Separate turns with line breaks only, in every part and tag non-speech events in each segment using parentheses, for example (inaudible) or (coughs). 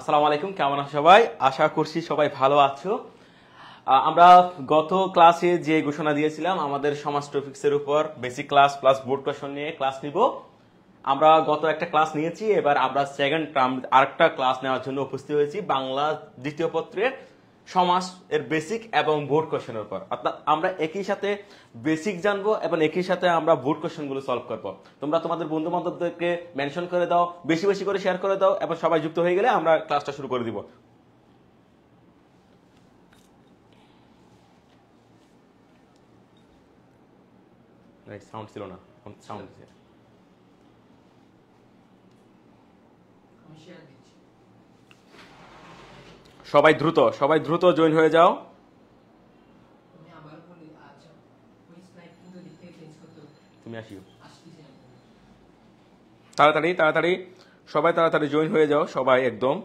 আসসালামু আলাইকুম কেমন আছো সবাই আশা করছি সবাই ভালো আছো আমরা গত ক্লাসে যে ঘোষণা দিয়েছিলাম আমাদের সমাজ টপিক্সের উপর basic class plus board question নিয়ে ক্লাস নিব আমরা গত একটা ক্লাস নিয়েছি এবার আমরা সেকেন্ড টার্ম আরেকটা ক্লাস নেওয়ার জন্য উপস্থিত হয়েছি বাংলা দ্বিতীয় পত্রের সমাস এর বেসিক এবং বোর্ড কোশ্চেনের পর অর্থাৎ আমরা একই সাথে বেসিক জানবো এবং একই সাথে আমরা বোর্ড কোশ্চেনগুলো সলভ করবো তোমরা তোমাদের বন্ধু বান্ধবদেরকে মেনশন করে দাও বেশি বেশি করে শেয়ার করে দাও এবং সবাই যুক্ত হয়ে গেলে আমরা ক্লাসটা শুরু করে দিব সাউন্ড ছিল না সাউন্ড ছিল সবাই দ্রুত সবাই দ্রুত জয়েন হয়ে যাও তুমি আচ্ছা, আসিও তাড়াতাড়ি তাড়াতাড়ি সবাই তাড়াতাড়ি জয়েন হয়ে যাও সবাই একদম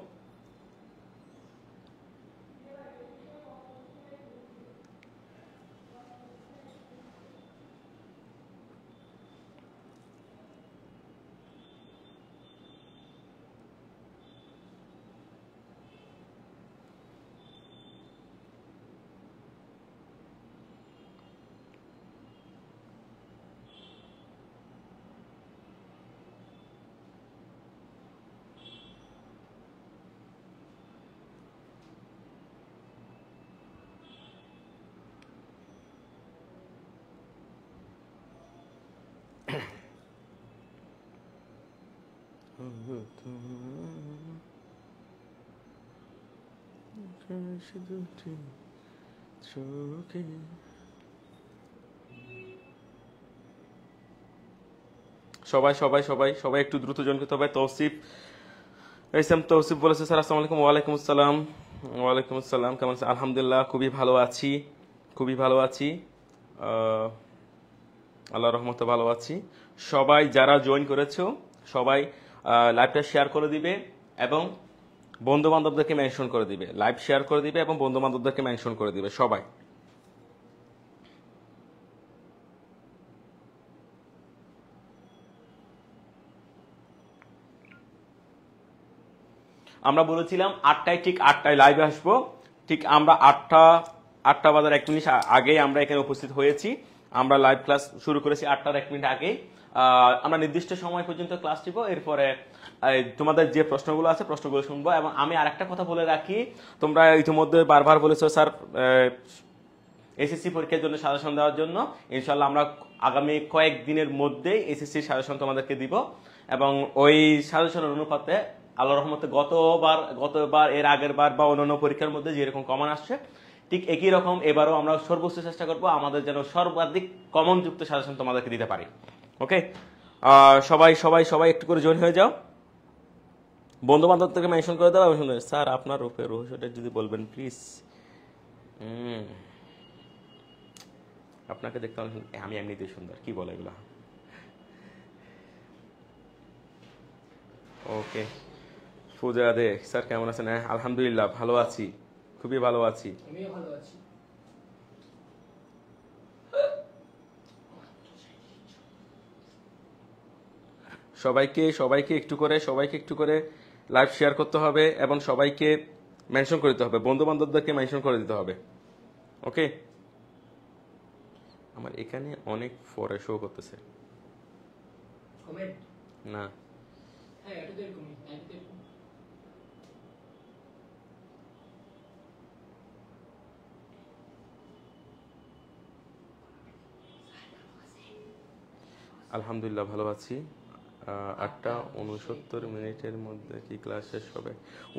হাসি দুটি চোখে সবাই সবাই সবাই সবাই একটু দ্রুত জয়েন করতে হবে তৌসিফ এসএম তৌসিফ বলেছে স্যার আসসালামু আলাইকুম ওয়ালাইকুম আসসালাম ওয়ালাইকুম আসসালাম কেমন আছেন আলহামদুলিল্লাহ খুবই ভালো আছি খুবই ভালো আছি আল্লাহ রহমতে ভালো আছি সবাই যারা জয়েন করেছো সবাই লাইভটা শেয়ার করে দিবে এবং বন্ধু বান্ধবদেরকে মেনশন করে দিবে লাইভ শেয়ার করে দিবে এবং বন্ধু বান্ধবদেরকে মেনশন করে দিবে সবাই আমরা বলেছিলাম আটটায় ঠিক আটটায় লাইভে আসবো ঠিক আমরা আটটা আটটা বাজার এক মিনিট আগেই আমরা এখানে উপস্থিত হয়েছি আমরা লাইভ ক্লাস শুরু করেছি আটটার এক মিনিট আগেই আমরা নির্দিষ্ট সময় পর্যন্ত ক্লাস নিব এরপরে তোমাদের যে প্রশ্নগুলো আছে প্রশ্নগুলো শুনবো এবং আমি আর একটা কথা বলে রাখি তোমরা ইতিমধ্যে বারবার বলেছো স্যার এসএসসি পরীক্ষার জন্য সাজেশন দেওয়ার জন্য ইনশাল্লাহ আমরা আগামী কয়েকদিনের মধ্যেই এসএসসি সাজেশন তোমাদেরকে দিব এবং ওই সাজেশনের অনুপাতে আল্লাহ রহমতে গতবার গতবার এর আগের বার বা অন্যান্য পরীক্ষার মধ্যে যেরকম কমন আসছে ঠিক একই রকম এবারও আমরা সর্বোচ্চ চেষ্টা করব আমাদের যেন সর্বাধিক কমনযুক্ত সাজেশন তোমাদেরকে দিতে পারি ওকে সবাই সবাই সবাই একটু করে জয়েন হয়ে যাও বন্ধু বান্ধব থেকে মেনশন করে দেওয়া শুনে স্যার আপনার রূপের রহস্যটা যদি বলবেন প্লিজ আপনাকে দেখতে আমি এমনিতে সুন্দর কি বলে এগুলো ওকে পূজা দে স্যার কেমন আছেন হ্যাঁ আলহামদুলিল্লাহ ভালো আছি খুবই ভালো আছি সবাইকে সবাইকে একটু করে সবাইকে একটু করে লাইভ শেয়ার করতে হবে এবং সবাইকে মেনশন করে দিতে হবে বন্ধু বান্ধবদেরকে মেনশন করে দিতে হবে ওকে আমার এখানে অনেক ফরে শো করতেছে না হ্যাঁ, আলহামদুলিল্লাহ ভালো আছি আটটা উনসত্তর মিনিটের মধ্যে কি ক্লাস শেষ হবে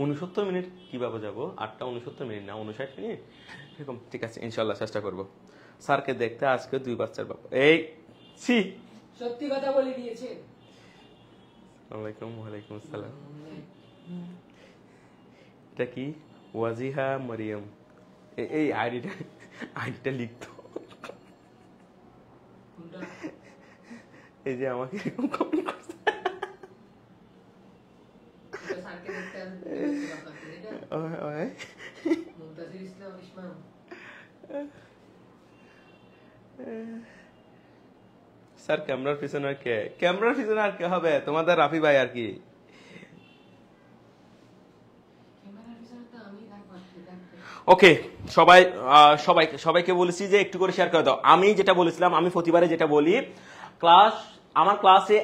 উনসত্তর মিনিট কীভাবে যাব আটটা উনসত্তর মিনিট না উনষাট মিনিট এরকম ঠিক আছে ইনশাল্লাহ চেষ্টা করব স্যারকে দেখতে আজকে দুই বাচ্চার বাবা এই সি সত্যি কথা বলে দিয়েছে ওয়ালাইকুম ওয়ালাইকুম আসসালাম এটা কি ওয়াজিহা মারিয়াম এই আইডিটা আইডিটা লিখতো এই যে আমাকে এরকম স্যার ক্যামেরার পিছনে আর কে ক্যামেরার পিছনে আর কে হবে তোমাদের রাফি ভাই আর কি ওকে সবাই সবাই সবাইকে বলেছি যে একটু করে শেয়ার করে দাও আমি যেটা বলেছিলাম আমি প্রতিবারে যেটা বলি ক্লাস আমার ক্লাসে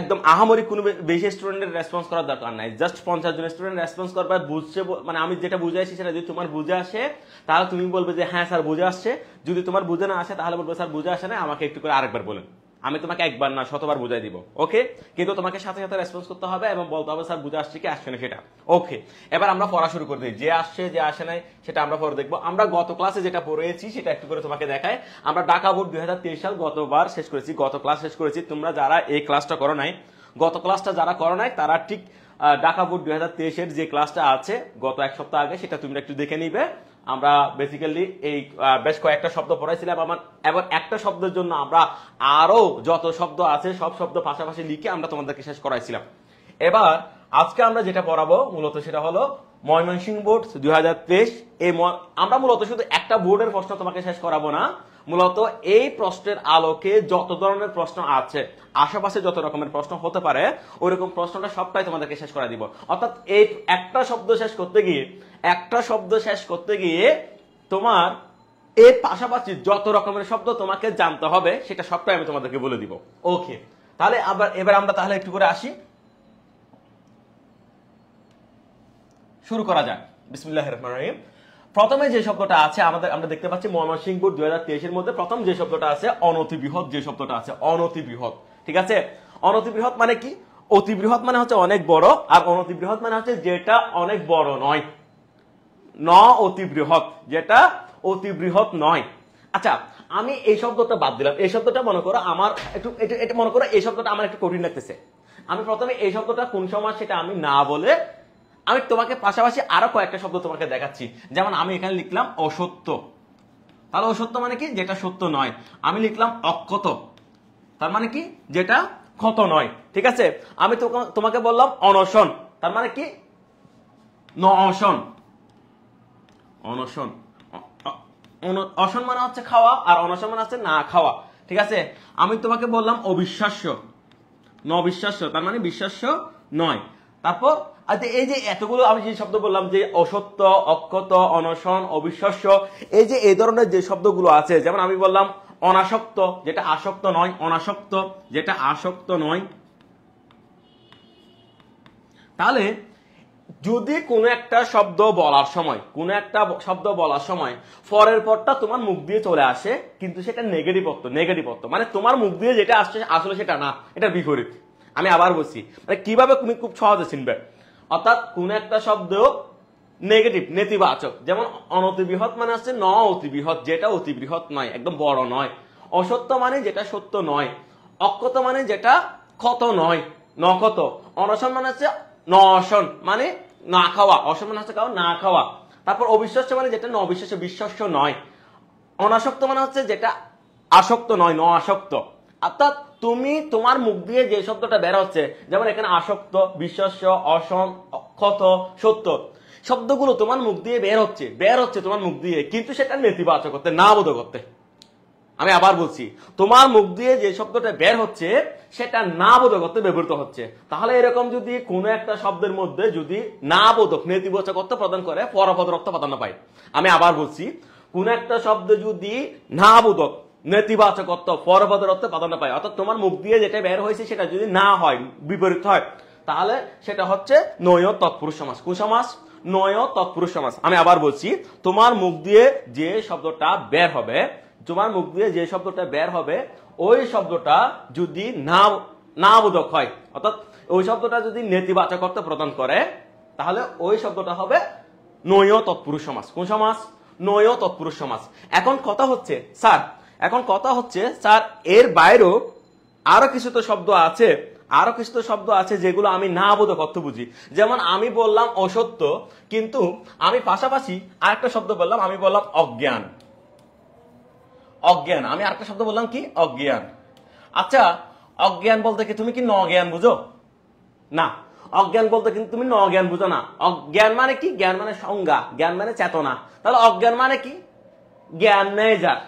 একদম আহামরি কোনো বেশি স্টুডেন্টের রেসপন্স করার দরকার নাই জাস্ট পঞ্চাশ জন স্টুডেন্ট রেসপন্স করবার বুঝছে মানে আমি যেটা বুঝে আসছি সেটা যদি তোমার বুঝে আসে তাহলে তুমি বলবে যে হ্যাঁ স্যার বুঝে আসছে যদি তোমার বুঝে না আসে তাহলে বলবে স্যার বুঝে আসে না আমাকে একটু করে আরেকবার বলেন আমি তোমাকে একবার না শতবার বুঝাই দিব ওকে কিন্তু তোমাকে সাথে সাথে রেসপন্স করতে হবে এবং বলতে হবে স্যার বুঝে আসছে কি আসছে না সেটা ওকে এবার আমরা পড়া শুরু করে দিই যে আসছে যে আসে নাই সেটা আমরা পরে দেখবো আমরা গত ক্লাসে যেটা পড়েছি সেটা একটু করে তোমাকে দেখায় আমরা ঢাকা বোর্ড দুই সাল গতবার শেষ করেছি গত ক্লাস শেষ করেছি তোমরা যারা এই ক্লাসটা করো নাই গত ক্লাসটা যারা করো নাই তারা ঠিক ঢাকা বোর্ড দুই হাজার তেইশের যে ক্লাসটা আছে গত এক সপ্তাহ আগে সেটা তুমি একটু দেখে নিবে আমরা বেসিক্যালি এই বেশ কয়েকটা শব্দ পড়াইছিলাম আমার এবার একটা শব্দের জন্য আমরা আরও যত শব্দ আছে সব শব্দ পাশাপাশি লিখে আমরা তোমাদেরকে শেষ করাইছিলাম এবার আজকে আমরা যেটা পড়াবো মূলত সেটা হলো ময়মনসিংহ বোর্ড দুই হাজার তেইশ এই আমরা মূলত শুধু একটা বোর্ডের প্রশ্ন তোমাকে শেষ করাবো না মূলত এই প্রশ্নের আলোকে যত ধরনের প্রশ্ন আছে আশেপাশে যত রকমের প্রশ্ন হতে পারে রকম প্রশ্নটা সবটাই তোমাদেরকে শেষ করে দিব অর্থাৎ এই একটা শব্দ শেষ করতে গিয়ে একটা শব্দ শেষ করতে গিয়ে তোমার এর পাশাপাশি যত রকমের শব্দ তোমাকে জানতে হবে সেটা সবটাই আমি তোমাদেরকে বলে দিব ওকে তাহলে আবার এবার আমরা তাহলে একটু করে আসি শুরু করা যাক বিসমুল্লাহ রহমান রহিম প্রথমে যে শব্দটা আছে আমাদের আমরা দেখতে পাচ্ছি ময়মনসিং সিংপুর দুই হাজার তেইশের মধ্যে প্রথম যে শব্দটা আছে অনতিবৃহৎ যে শব্দটা আছে অনতিবৃহৎ ঠিক আছে অনতিবৃহৎ মানে কি অতিবৃহৎ মানে হচ্ছে অনেক বড় আর অনতিবৃহৎ মানে হচ্ছে যেটা অনেক বড় নয় ন অতিবৃহৎ যেটা অতিবৃহৎ নয় আচ্ছা আমি এই শব্দটা বাদ দিলাম এই শব্দটা মনে করো আমার একটু এটা মনে করো এই শব্দটা আমার একটু কঠিন লাগতেছে আমি প্রথমে এই শব্দটা কোন সময় সেটা আমি না বলে আমি তোমাকে পাশাপাশি আরো কয়েকটা শব্দ তোমাকে দেখাচ্ছি যেমন আমি এখানে লিখলাম অসত্য তাহলে অসত্য মানে কি যেটা সত্য নয় আমি লিখলাম অক্ষত তার মানে কি যেটা ক্ষত নয় ঠিক আছে আমি তোমাকে বললাম অনশন তার মানে কি নশন অনশন অসন মানে হচ্ছে খাওয়া আর অনশন মানে হচ্ছে না খাওয়া ঠিক আছে আমি তোমাকে বললাম অবিশ্বাস্য নবিশ্বাস্য তার মানে বিশ্বাস্য নয় তারপর আচ্ছা এই যে এতগুলো আমি যে শব্দ বললাম যে অসত্য অক্ষত অনশন অবিশ্বাস্য এই যে এই ধরনের যে শব্দগুলো আছে যেমন আমি বললাম অনাসক্ত যেটা আসক্ত নয় অনাসক্ত যেটা আসক্ত নয় তাহলে যদি কোনো একটা শব্দ বলার সময় কোনো একটা শব্দ বলার সময় ফরের পরটা তোমার মুখ দিয়ে চলে আসে কিন্তু সেটা নেগেটিভ অর্থ নেগেটিভ অর্থ মানে তোমার মুখ দিয়ে যেটা আসছে আসলে সেটা না এটা বিপরীত আমি আবার বলছি মানে কিভাবে তুমি খুব সহজে চিনবে অর্থাৎ কোন একটা শব্দ নেগেটিভ নেতিবাচক যেমন অনতিবৃহৎ মানে হচ্ছে ন অতিবৃহৎ যেটা অতিবৃহৎ নয় একদম বড় নয় অসত্য মানে যেটা সত্য নয় অক্ষত মানে যেটা ক্ষত নয় নক্ষত অনশন মানে হচ্ছে নশন মানে না খাওয়া অসন মানে হচ্ছে কারো না খাওয়া তারপর অবিশ্বাস্য মানে যেটা ন অবিশ্বাস্য বিশ্বাস্য নয় অনাসক্ত মানে হচ্ছে যেটা আসক্ত নয় ন আসক্ত অর্থাৎ তুমি তোমার মুখ দিয়ে যে শব্দটা বের হচ্ছে যেমন এখানে আসক্ত বিশ্বাস্য অসম অক্ষত সত্য শব্দগুলো তোমার মুখ দিয়ে বের হচ্ছে বের হচ্ছে তোমার মুখ দিয়ে কিন্তু সেটা নেতিবাচক করতে না বোধ করতে আমি আবার বলছি তোমার মুখ দিয়ে যে শব্দটা বের হচ্ছে সেটা না বোধক করতে ব্যবহৃত হচ্ছে তাহলে এরকম যদি কোনো একটা শব্দের মধ্যে যদি না বোধক নেতিবাচক অর্থ প্রদান করে পরপদ অর্থ প্রাধান্য পায় আমি আবার বলছি কোন একটা শব্দ যদি না বোধক নেতিবাচকত্ব পরবদরত্ব প্রাধান্য পায় অর্থাৎ তোমার মুখ দিয়ে যেটা বের হয়েছে সেটা যদি না হয় বিপরীত হয় তাহলে সেটা হচ্ছে নয় তৎপুরুষ সমাস কুসমাস নয় তৎপুরুষ সমাস আমি আবার বলছি তোমার মুখ দিয়ে যে শব্দটা বের হবে তোমার মুখ দিয়ে যে শব্দটা বের হবে ওই শব্দটা যদি না না বোধক হয় অর্থাৎ ওই শব্দটা যদি নেতিবাচকত্ব প্রদান করে তাহলে ওই শব্দটা হবে নয় তৎপুরুষ সমাস কোন সমাস নয় তৎপুরুষ সমাস এখন কথা হচ্ছে স্যার এখন কথা হচ্ছে স্যার এর বাইরেও আরো কিছু তো শব্দ আছে আরো কিছু তো শব্দ আছে যেগুলো আমি না বোধ অর্থ বুঝি যেমন আমি বললাম অসত্য কিন্তু আমি পাশাপাশি আরেকটা শব্দ বললাম আমি বললাম অজ্ঞান অজ্ঞান আমি আরেকটা শব্দ বললাম কি অজ্ঞান আচ্ছা অজ্ঞান বলতে কি তুমি কি নজ্ঞান বুঝো না অজ্ঞান বলতে কিন্তু তুমি নজ্ঞান বুঝো না অজ্ঞান মানে কি জ্ঞান মানে সংজ্ঞা জ্ঞান মানে চেতনা তাহলে অজ্ঞান মানে কি জ্ঞান নেই যার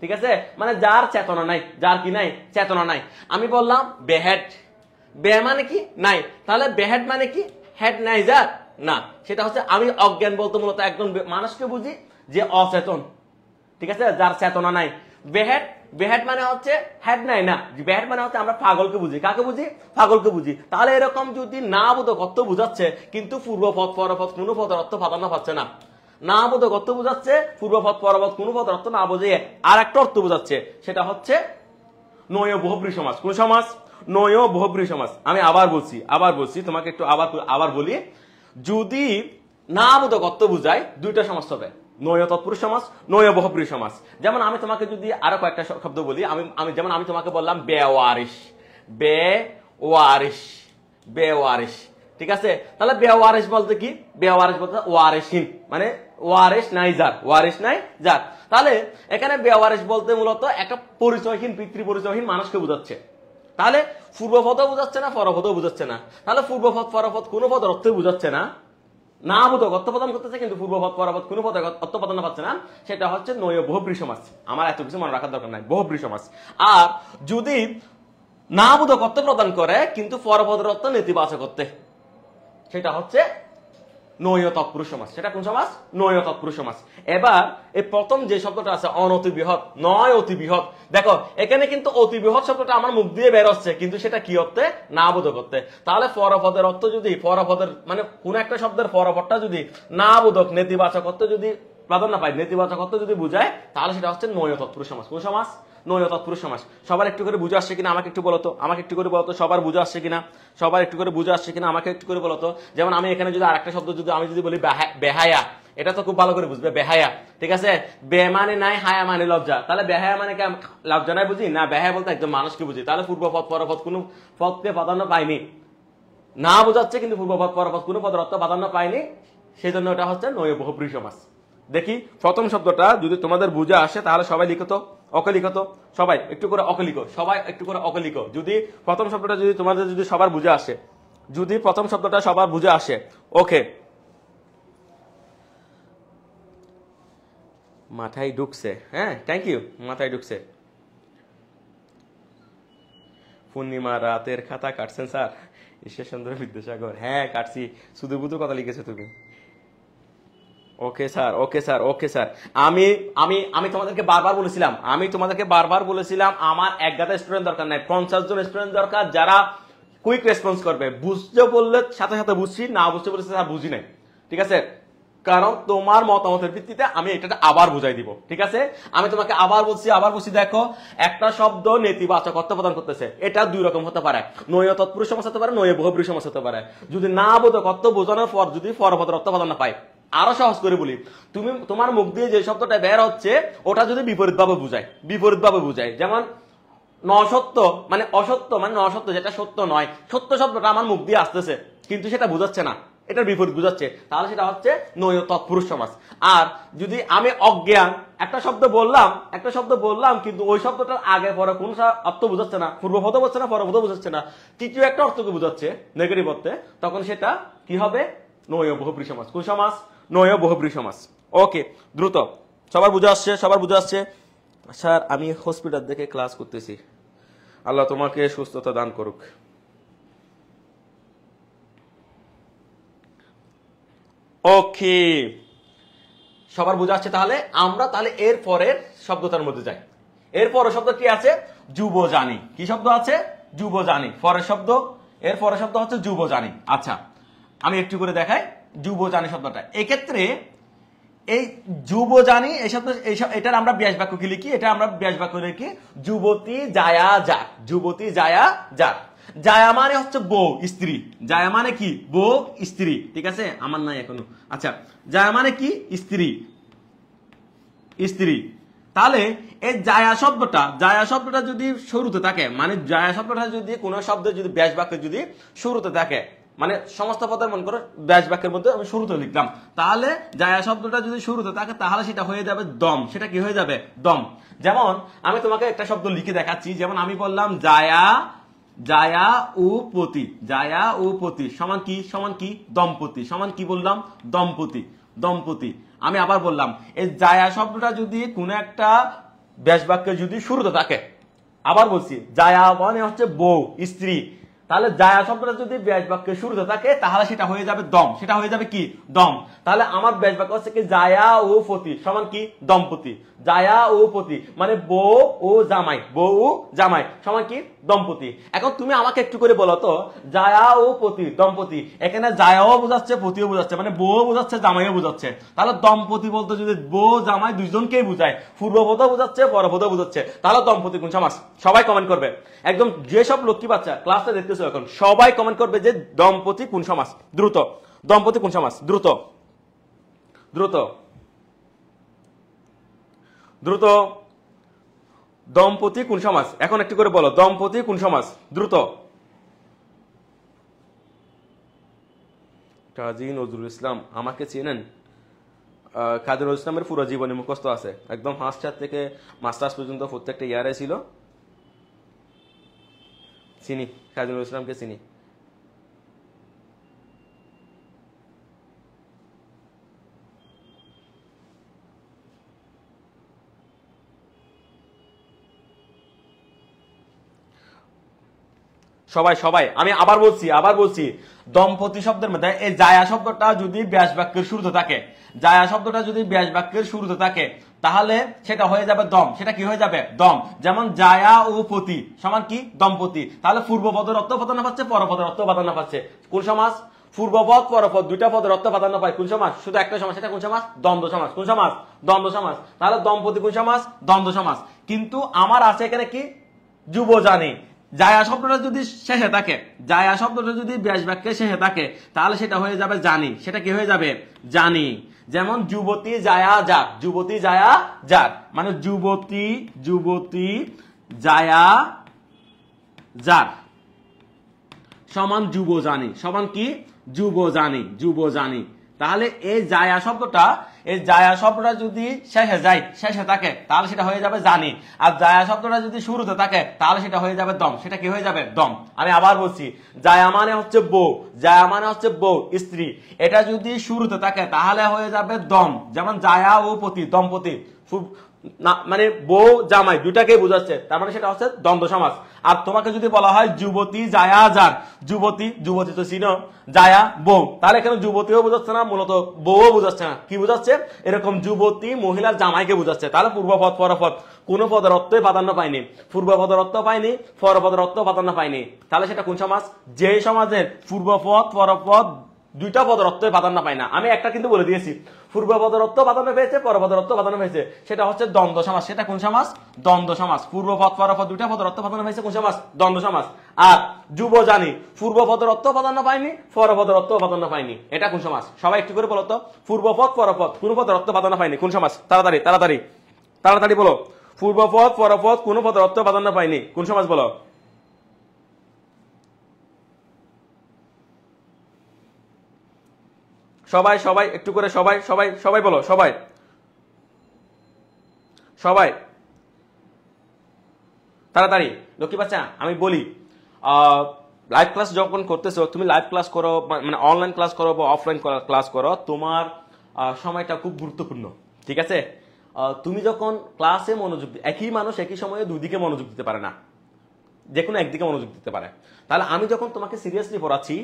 ঠিক আছে মানে যার চেতনা নাই যার কি নাই চেতনা নাই আমি বললাম বেহেড বে মানে কি নাই তাহলে বেহেড মানে কি হেড নাই যার না সেটা হচ্ছে আমি অজ্ঞান বলতে মূলত একজন মানুষকে বুঝি যে অচেতন ঠিক আছে যার চেতনা নাই বেহেড বেহেড মানে হচ্ছে হেড নাই না বেহেড মানে হচ্ছে আমরা পাগলকে বুঝি কাকে বুঝি পাগলকে বুঝি তাহলে এরকম যদি না বোধক কত বুঝাচ্ছে কিন্তু পূর্ব পথ পর পথ কোনো পথের অর্থ প্রাধান্য পাচ্ছে না না বোধ অর্থ বোঝাচ্ছে পূর্বপথ পরবদ কোনো পদ অর্থ না বোঝে আর একটা অর্থ বোঝাচ্ছে সেটা হচ্ছে নয় বহব্রী সমাজ কোন সমাজ নয় বহব্রী সমাজ আমি আবার বলছি আবার বলছি তোমাকে একটু আবার আবার বলি যদি না বোধ অর্থ বুঝায় দুইটা সমাজ হবে নয় তৎপুরুষ সমাজ নয় বহব্রী সমাজ যেমন আমি তোমাকে যদি আরো কয়েকটা শব্দ বলি আমি আমি যেমন আমি তোমাকে বললাম বে ওয়ারিস বে ওয়ারিস বে ওয়ারিস ঠিক আছে তাহলে বেওয়ারেস বলতে কি বেওয়ারেস বলতে ওয়ারেসিন মানে ওয়ারেস নাই যার ওয়ারেস নাই যার তাহলে এখানে বেওয়ারেস বলতে মূলত একটা পরিচয়হীন পিতৃ পরিচয়হীন মানুষকে বোঝাচ্ছে তাহলে পূর্বপদও বোঝাচ্ছে না পরপদও বোঝাচ্ছে না তাহলে পূর্বপদ পরপদ কোন পদ অর্থে বোঝাচ্ছে না না বোধক অর্থ প্রদান করতেছে কিন্তু পূর্বপদ পরপদ কোনো পদ অর্থ প্রদান পাচ্ছে না সেটা হচ্ছে নয় বহুব্রী সমাজ আমার এত কিছু মনে রাখার দরকার নাই বহুব্রী সমাজ আর যদি না বোধক অর্থ প্রদান করে কিন্তু পরপদের অর্থ নেতিবাচক অর্থে সেটা হচ্ছে নৈয় তৎপুরুষ সমাস সেটা কোন সমাস নৈয় তৎপুরুষ সমাস এবার এই প্রথম যে শব্দটা আছে অনতি বৃহৎ নয় অতি বৃহৎ দেখো এখানে কিন্তু অতি বৃহৎ শব্দটা আমার মুখ দিয়ে বেরোচ্ছে কিন্তু সেটা কি অর্থে না বোধ করতে তাহলে ফরাপদের অর্থ যদি ফরাপদের মানে কোন একটা শব্দের ফরাপদটা যদি না বোধক নেতিবাচক অর্থ যদি প্রাধান্য পায় নেতিবাচক অর্থ যদি বুঝায় তাহলে সেটা হচ্ছে নৈ তৎপুরুষ সমাস কোন সমাস নয় তৎপুরুষ সমাস সবার একটু করে বুঝে আসছে কিনা আমাকে একটু বলতো আমাকে একটু করে বলতো সবার বুঝে আসছে কিনা সবার একটু করে বুঝে আসছে কিনা আমাকে একটু করে বলতো যেমন আমি এখানে যদি আরেকটা শব্দ যদি আমি যদি বলি বেহায়া এটা তো খুব ভালো করে বুঝবে বেহায়া ঠিক আছে বে মানে নাই হায়া মানে লজ্জা তাহলে বেহায়া মানে লজ্জা নাই বুঝি না বেহায়া বলতে একজন মানুষকে বুঝি তাহলে পূর্ব পথ পরপথ কোনো পথকে প্রাধান্য পাইনি না বোঝাচ্ছে কিন্তু পূর্ব পূর্বপথ পরপথ কোনো পদ রত্ন প্রাধান্য পাইনি সেই জন্য ওটা হচ্ছে নয় বহুপ্রিয় সমাজ দেখি প্রথম শব্দটা যদি তোমাদের বুঝে আসে তাহলে সবাই লিখো তো তো সবাই একটু করে অকলিক সবাই একটু করে অকলিক যদি প্রথম শব্দটা যদি তোমাদের যদি সবার বুঝে আসে যদি প্রথম শব্দটা সবার বুঝে আসে ওকে মাথায় ঢুকছে হ্যাঁ থ্যাংক ইউ মাথায় ঢুকছে পূর্ণিমা রাতের খাতা কাটছেন স্যার ঈশ্বরচন্দ্র বিদ্যাসাগর হ্যাঁ কাটছি শুধু বুধু কথা লিখেছো তুমি okay sir okay sir okay sir আমি আমি আমি তোমাদেরকে বারবার বলেছিলাম আমি তোমাদেরকে বারবার বলেছিলাম আমার এক স্টুডেন্ট দরকার নাই পঞ্চাশ জন স্টুডেন্ট দরকার যারা কুইক রেসপন্স করবে বুঝতে বললে সাথে সাথে বুঝছি না বুঝতে বললে স্যার বুঝি নাই ঠিক আছে কারণ তোমার মতামতের ভিত্তিতে আমি এটা আবার বুঝাই দিব ঠিক আছে আমি তোমাকে আবার বলছি আবার বলছি দেখো একটা শব্দ নেতিবাচক অর্থ প্রদান করতেছে এটা দুই রকম হতে পারে নয় তৎপুরুষ সমস্যা হতে পারে নয় বহুপুরুষ সমস্যা হতে পারে যদি না বোধক অর্থ বোঝানোর পর যদি পরবর্তী অর্থ প্রদান না পায় আরো সহজ করে বলি তুমি তোমার মুখ দিয়ে যে শব্দটা বের হচ্ছে ওটা যদি বিপরীত ভাবে বুঝায় বিপরীত ভাবে বুঝায় যেমন নসত্য মানে অসত্য মানে নসত্য যেটা সত্য নয় সত্য শব্দটা আমার মুখ দিয়ে আসতেছে কিন্তু সেটা বোঝাচ্ছে না এটার বিপরীত বুঝাচ্ছে তাহলে সেটা হচ্ছে নয় তৎপুরুষ সমাজ আর যদি আমি অজ্ঞান একটা শব্দ বললাম একটা শব্দ বললাম কিন্তু ওই শব্দটার আগে পরে কোন অর্থ বোঝাচ্ছে না পূর্বপদ বোঝাচ্ছে না পরপদ বোঝাচ্ছে না তৃতীয় একটা অর্থকে বোঝাচ্ছে নেগেটিভ অর্থে তখন সেটা কি হবে নয় বহুপুরী সমাজ কোন সমাজ নয় বহুব্রী সমাস ওকে দ্রুত সবার বুঝে আসছে সবার বুঝে আসছে স্যার আমি হসপিটাল দেখে ক্লাস করতেছি আল্লাহ তোমাকে সুস্থতা দান করুক ওকে সবার বোঝা আছে তাহলে আমরা তাহলে এর পরের শব্দটার মধ্যে যাই এর পর শব্দ কি আছে যুব জানি কি শব্দ আছে যুব জানি পরের শব্দ এর পরের শব্দ হচ্ছে যুব জানি আচ্ছা আমি একটু করে দেখাই যুবজানি শব্দটা এক্ষেত্রে এই জানি এই শব্দ এইসব এটার আমরা ব্যাস বাক্য লিখি এটা আমরা ব্যাস বাক্য লিখি যুবতী জায়া যাক যুবতী জায়া যাক জায়া মানে হচ্ছে বউ স্ত্রী জায়া মানে কি বউ স্ত্রী ঠিক আছে আমার নাই এখনো আচ্ছা জায়া মানে কি স্ত্রী স্ত্রী তাহলে এই জায়া শব্দটা জায়া শব্দটা যদি শুরুতে থাকে মানে জায়া শব্দটা যদি কোনো শব্দ যদি ব্যাস বাক্য যদি শুরুতে থাকে মানে সমস্ত পদের মনে করো ব্যাস বাক্যের মধ্যে আমি শুরুতে লিখলাম তাহলে জায়া শব্দটা যদি শুরুতে থাকে তাহলে সেটা হয়ে যাবে দম সেটা কি হয়ে যাবে দম যেমন আমি তোমাকে একটা শব্দ লিখে দেখাচ্ছি যেমন আমি বললাম জায়া জায়া ও পতি জায়া ও পতি সমান কি সমান কি দম্পতি সমান কি বললাম দম্পতি দম্পতি আমি আবার বললাম এই জায়া শব্দটা যদি কোনো একটা ব্যাস বাক্যে যদি শুরুতে থাকে আবার বলছি জায়া মানে হচ্ছে বউ স্ত্রী তাহলে জায়া শব্দটা যদি ব্যাস বাক্যের শুরুতে থাকে তাহলে সেটা হয়ে যাবে দম সেটা হয়ে যাবে কি দম তাহলে আমার ব্যাস বাক্য হচ্ছে কি জায়া ও পতি সমান কি দম্পতি জায়া ও পতি মানে বউ ও জামাই বউ জামাই সমান কি দম্পতি এখন তুমি আমাকে একটু করে বলো তো জায়া ও পতি দম্পতি এখানে জায়াও বোঝাচ্ছে পতিও বোঝাচ্ছে মানে বউও বোঝাচ্ছে জামাইও বোঝাচ্ছে তাহলে দম্পতি বলতে যদি বউ জামাই দুইজনকেই বুঝায় পূর্ববোধও বোঝাচ্ছে পরবোধও বোঝাচ্ছে তাহলে দম্পতি কোন সমাস সবাই কমেন্ট করবে একদম যেসব লক্ষ্মী বাচ্চা ক্লাসে দেখতেছো এখন সবাই কমেন্ট করবে যে দম্পতি কোন সমাস দ্রুত দম্পতি কোন সমাস দ্রুত দ্রুত দ্রুত দম্পতি কোন সমাজ এখন একটি করে বলো দম্পতি কোন সমাজ দ্রুত কাজী নজরুল ইসলাম আমাকে চেনেন কাজী নজরুল ইসলামের পুরো জীবনী মুখস্থ আছে একদম ফার্স্ট ইয়ার থেকে মাস্টার্স পর্যন্ত প্রত্যেকটা ইয়ারে ছিল চিনি কাজী নজরুল ইসলামকে চিনি সবাই সবাই আমি আবার বলছি আবার বলছি দম্পতি শব্দের মধ্যে এই জায়া শব্দটা যদি ব্যাস বাক্যের শুরুতে থাকে জায়া শব্দটা যদি ব্যাস বাক্যের শুরুতে থাকে তাহলে সেটা হয়ে যাবে দম সেটা কি হয়ে যাবে দম যেমন জায়া ও পতি সমান কি দম্পতি তাহলে পদের অর্থ প্রাধান্য পাচ্ছে পরপদের অর্থ প্রাধান্য পাচ্ছে কোন সমাজ পূর্বপদ পরপদ দুইটা পদের অর্থ প্রাধান্য পায় কোন সমাজ শুধু একটা সমাজ সেটা কোন সমাজ দ্বন্দ্ব সমাজ কোন সমাজ দ্বন্দ্ব সমাজ তাহলে দম্পতি কোন সমাজ দ্বন্দ্ব সমাজ কিন্তু আমার আছে এখানে কি জানি জায়া শব্দটা যদি শেষে থাকে জায়া শব্দটা যদি ব্যাস বাক্যে শেষে থাকে তাহলে সেটা হয়ে যাবে জানি সেটা কি হয়ে যাবে জানি যেমন যুবতী জায়া যাক যুবতী জায়া যাক মানে যুবতী যুবতী জায়া যাক সমান যুব জানি সমান কি যুব জানি যুব জানি তাহলে এই জায়া শব্দটা এই জায়া শব্দটা যদি শেষে যায় শেষে থাকে তাহলে সেটা হয়ে যাবে জানি আর জায়া শব্দটা যদি শুরুতে থাকে তাহলে সেটা হয়ে যাবে দম সেটা কি হয়ে যাবে দম আমি আবার বলছি জায়া মানে হচ্ছে বউ জায়া মানে হচ্ছে বউ স্ত্রী এটা যদি শুরুতে থাকে তাহলে হয়ে যাবে দম যেমন জায়া ও পতি দম্পতি মানে বউ জামাই দুইটাকে বোঝাচ্ছে তার মানে সেটা হচ্ছে দ্বন্দ্ব সমাজ আর তোমাকে যদি বলা হয় যুবতী জায়া যান যুবতী যুবতী তো চিনো জায়া বউ তাহলে এখানে যুবতীও বোঝাচ্ছে না মূলত বউও বোঝাচ্ছে না কি বোঝাচ্ছে এরকম যুবতী মহিলা জামাইকে বোঝাচ্ছে তাহলে পূর্বপদ পরপদ কোন পদের অর্থই প্রাধান্য পায়নি পূর্বপদের অর্থ পায়নি পরপদের অর্থ প্রাধান্য পায়নি তাহলে সেটা কোন সমাজ যে সমাজের পূর্বপদ পরপদ দুইটা পদরত্ব প্রাধান্য পায় না আমি একটা কিন্তু বলে দিয়েছি পূর্ব পদরত্ব প্রাধান্য পেয়েছে পর পদরত্ব প্রাধান্য পেয়েছে সেটা হচ্ছে দ্বন্দ্ব সমাজ সেটা কোন সমাজ দ্বন্দ্ব সমাজ পূর্ব পদ পরপর দুইটা পদরত্ব প্রাধান্য পেয়েছে কোন সমাজ দ্বন্দ্ব সমাজ আর যুব জানি পূর্ব পদরত্ব প্রাধান্য পায়নি পর পদরত্ব প্রাধান্য পায়নি এটা কোন সমাজ সবাই একটু করে বলো তো পূর্ব পদ পরপদ কোন পদরত্ব প্রাধান্য পায়নি কোন সমাজ তাড়াতাড়ি তাড়াতাড়ি তাড়াতাড়ি বলো পূর্ব পদ পরপদ কোন পদরত্ব প্রাধান্য পায়নি কোন সমাজ বলো সবাই সবাই একটু করে সবাই সবাই সবাই বলো সবাই সবাই তাড়াতাড়ি লক্ষ্মী বাচ্চা আমি বলি লাইভ ক্লাস যখন করতেছো তুমি লাইভ ক্লাস করো মানে অনলাইন ক্লাস করো বা অফলাইন মানে ক্লাস করো তোমার সময়টা খুব গুরুত্বপূর্ণ ঠিক আছে তুমি যখন ক্লাসে মনোযোগ একই মানুষ একই সময়ে দুদিকে মনোযোগ দিতে পারে না যে কোনো একদিকে মনোযোগ দিতে পারে তাহলে আমি যখন তোমাকে সিরিয়াসলি পড়াচ্ছি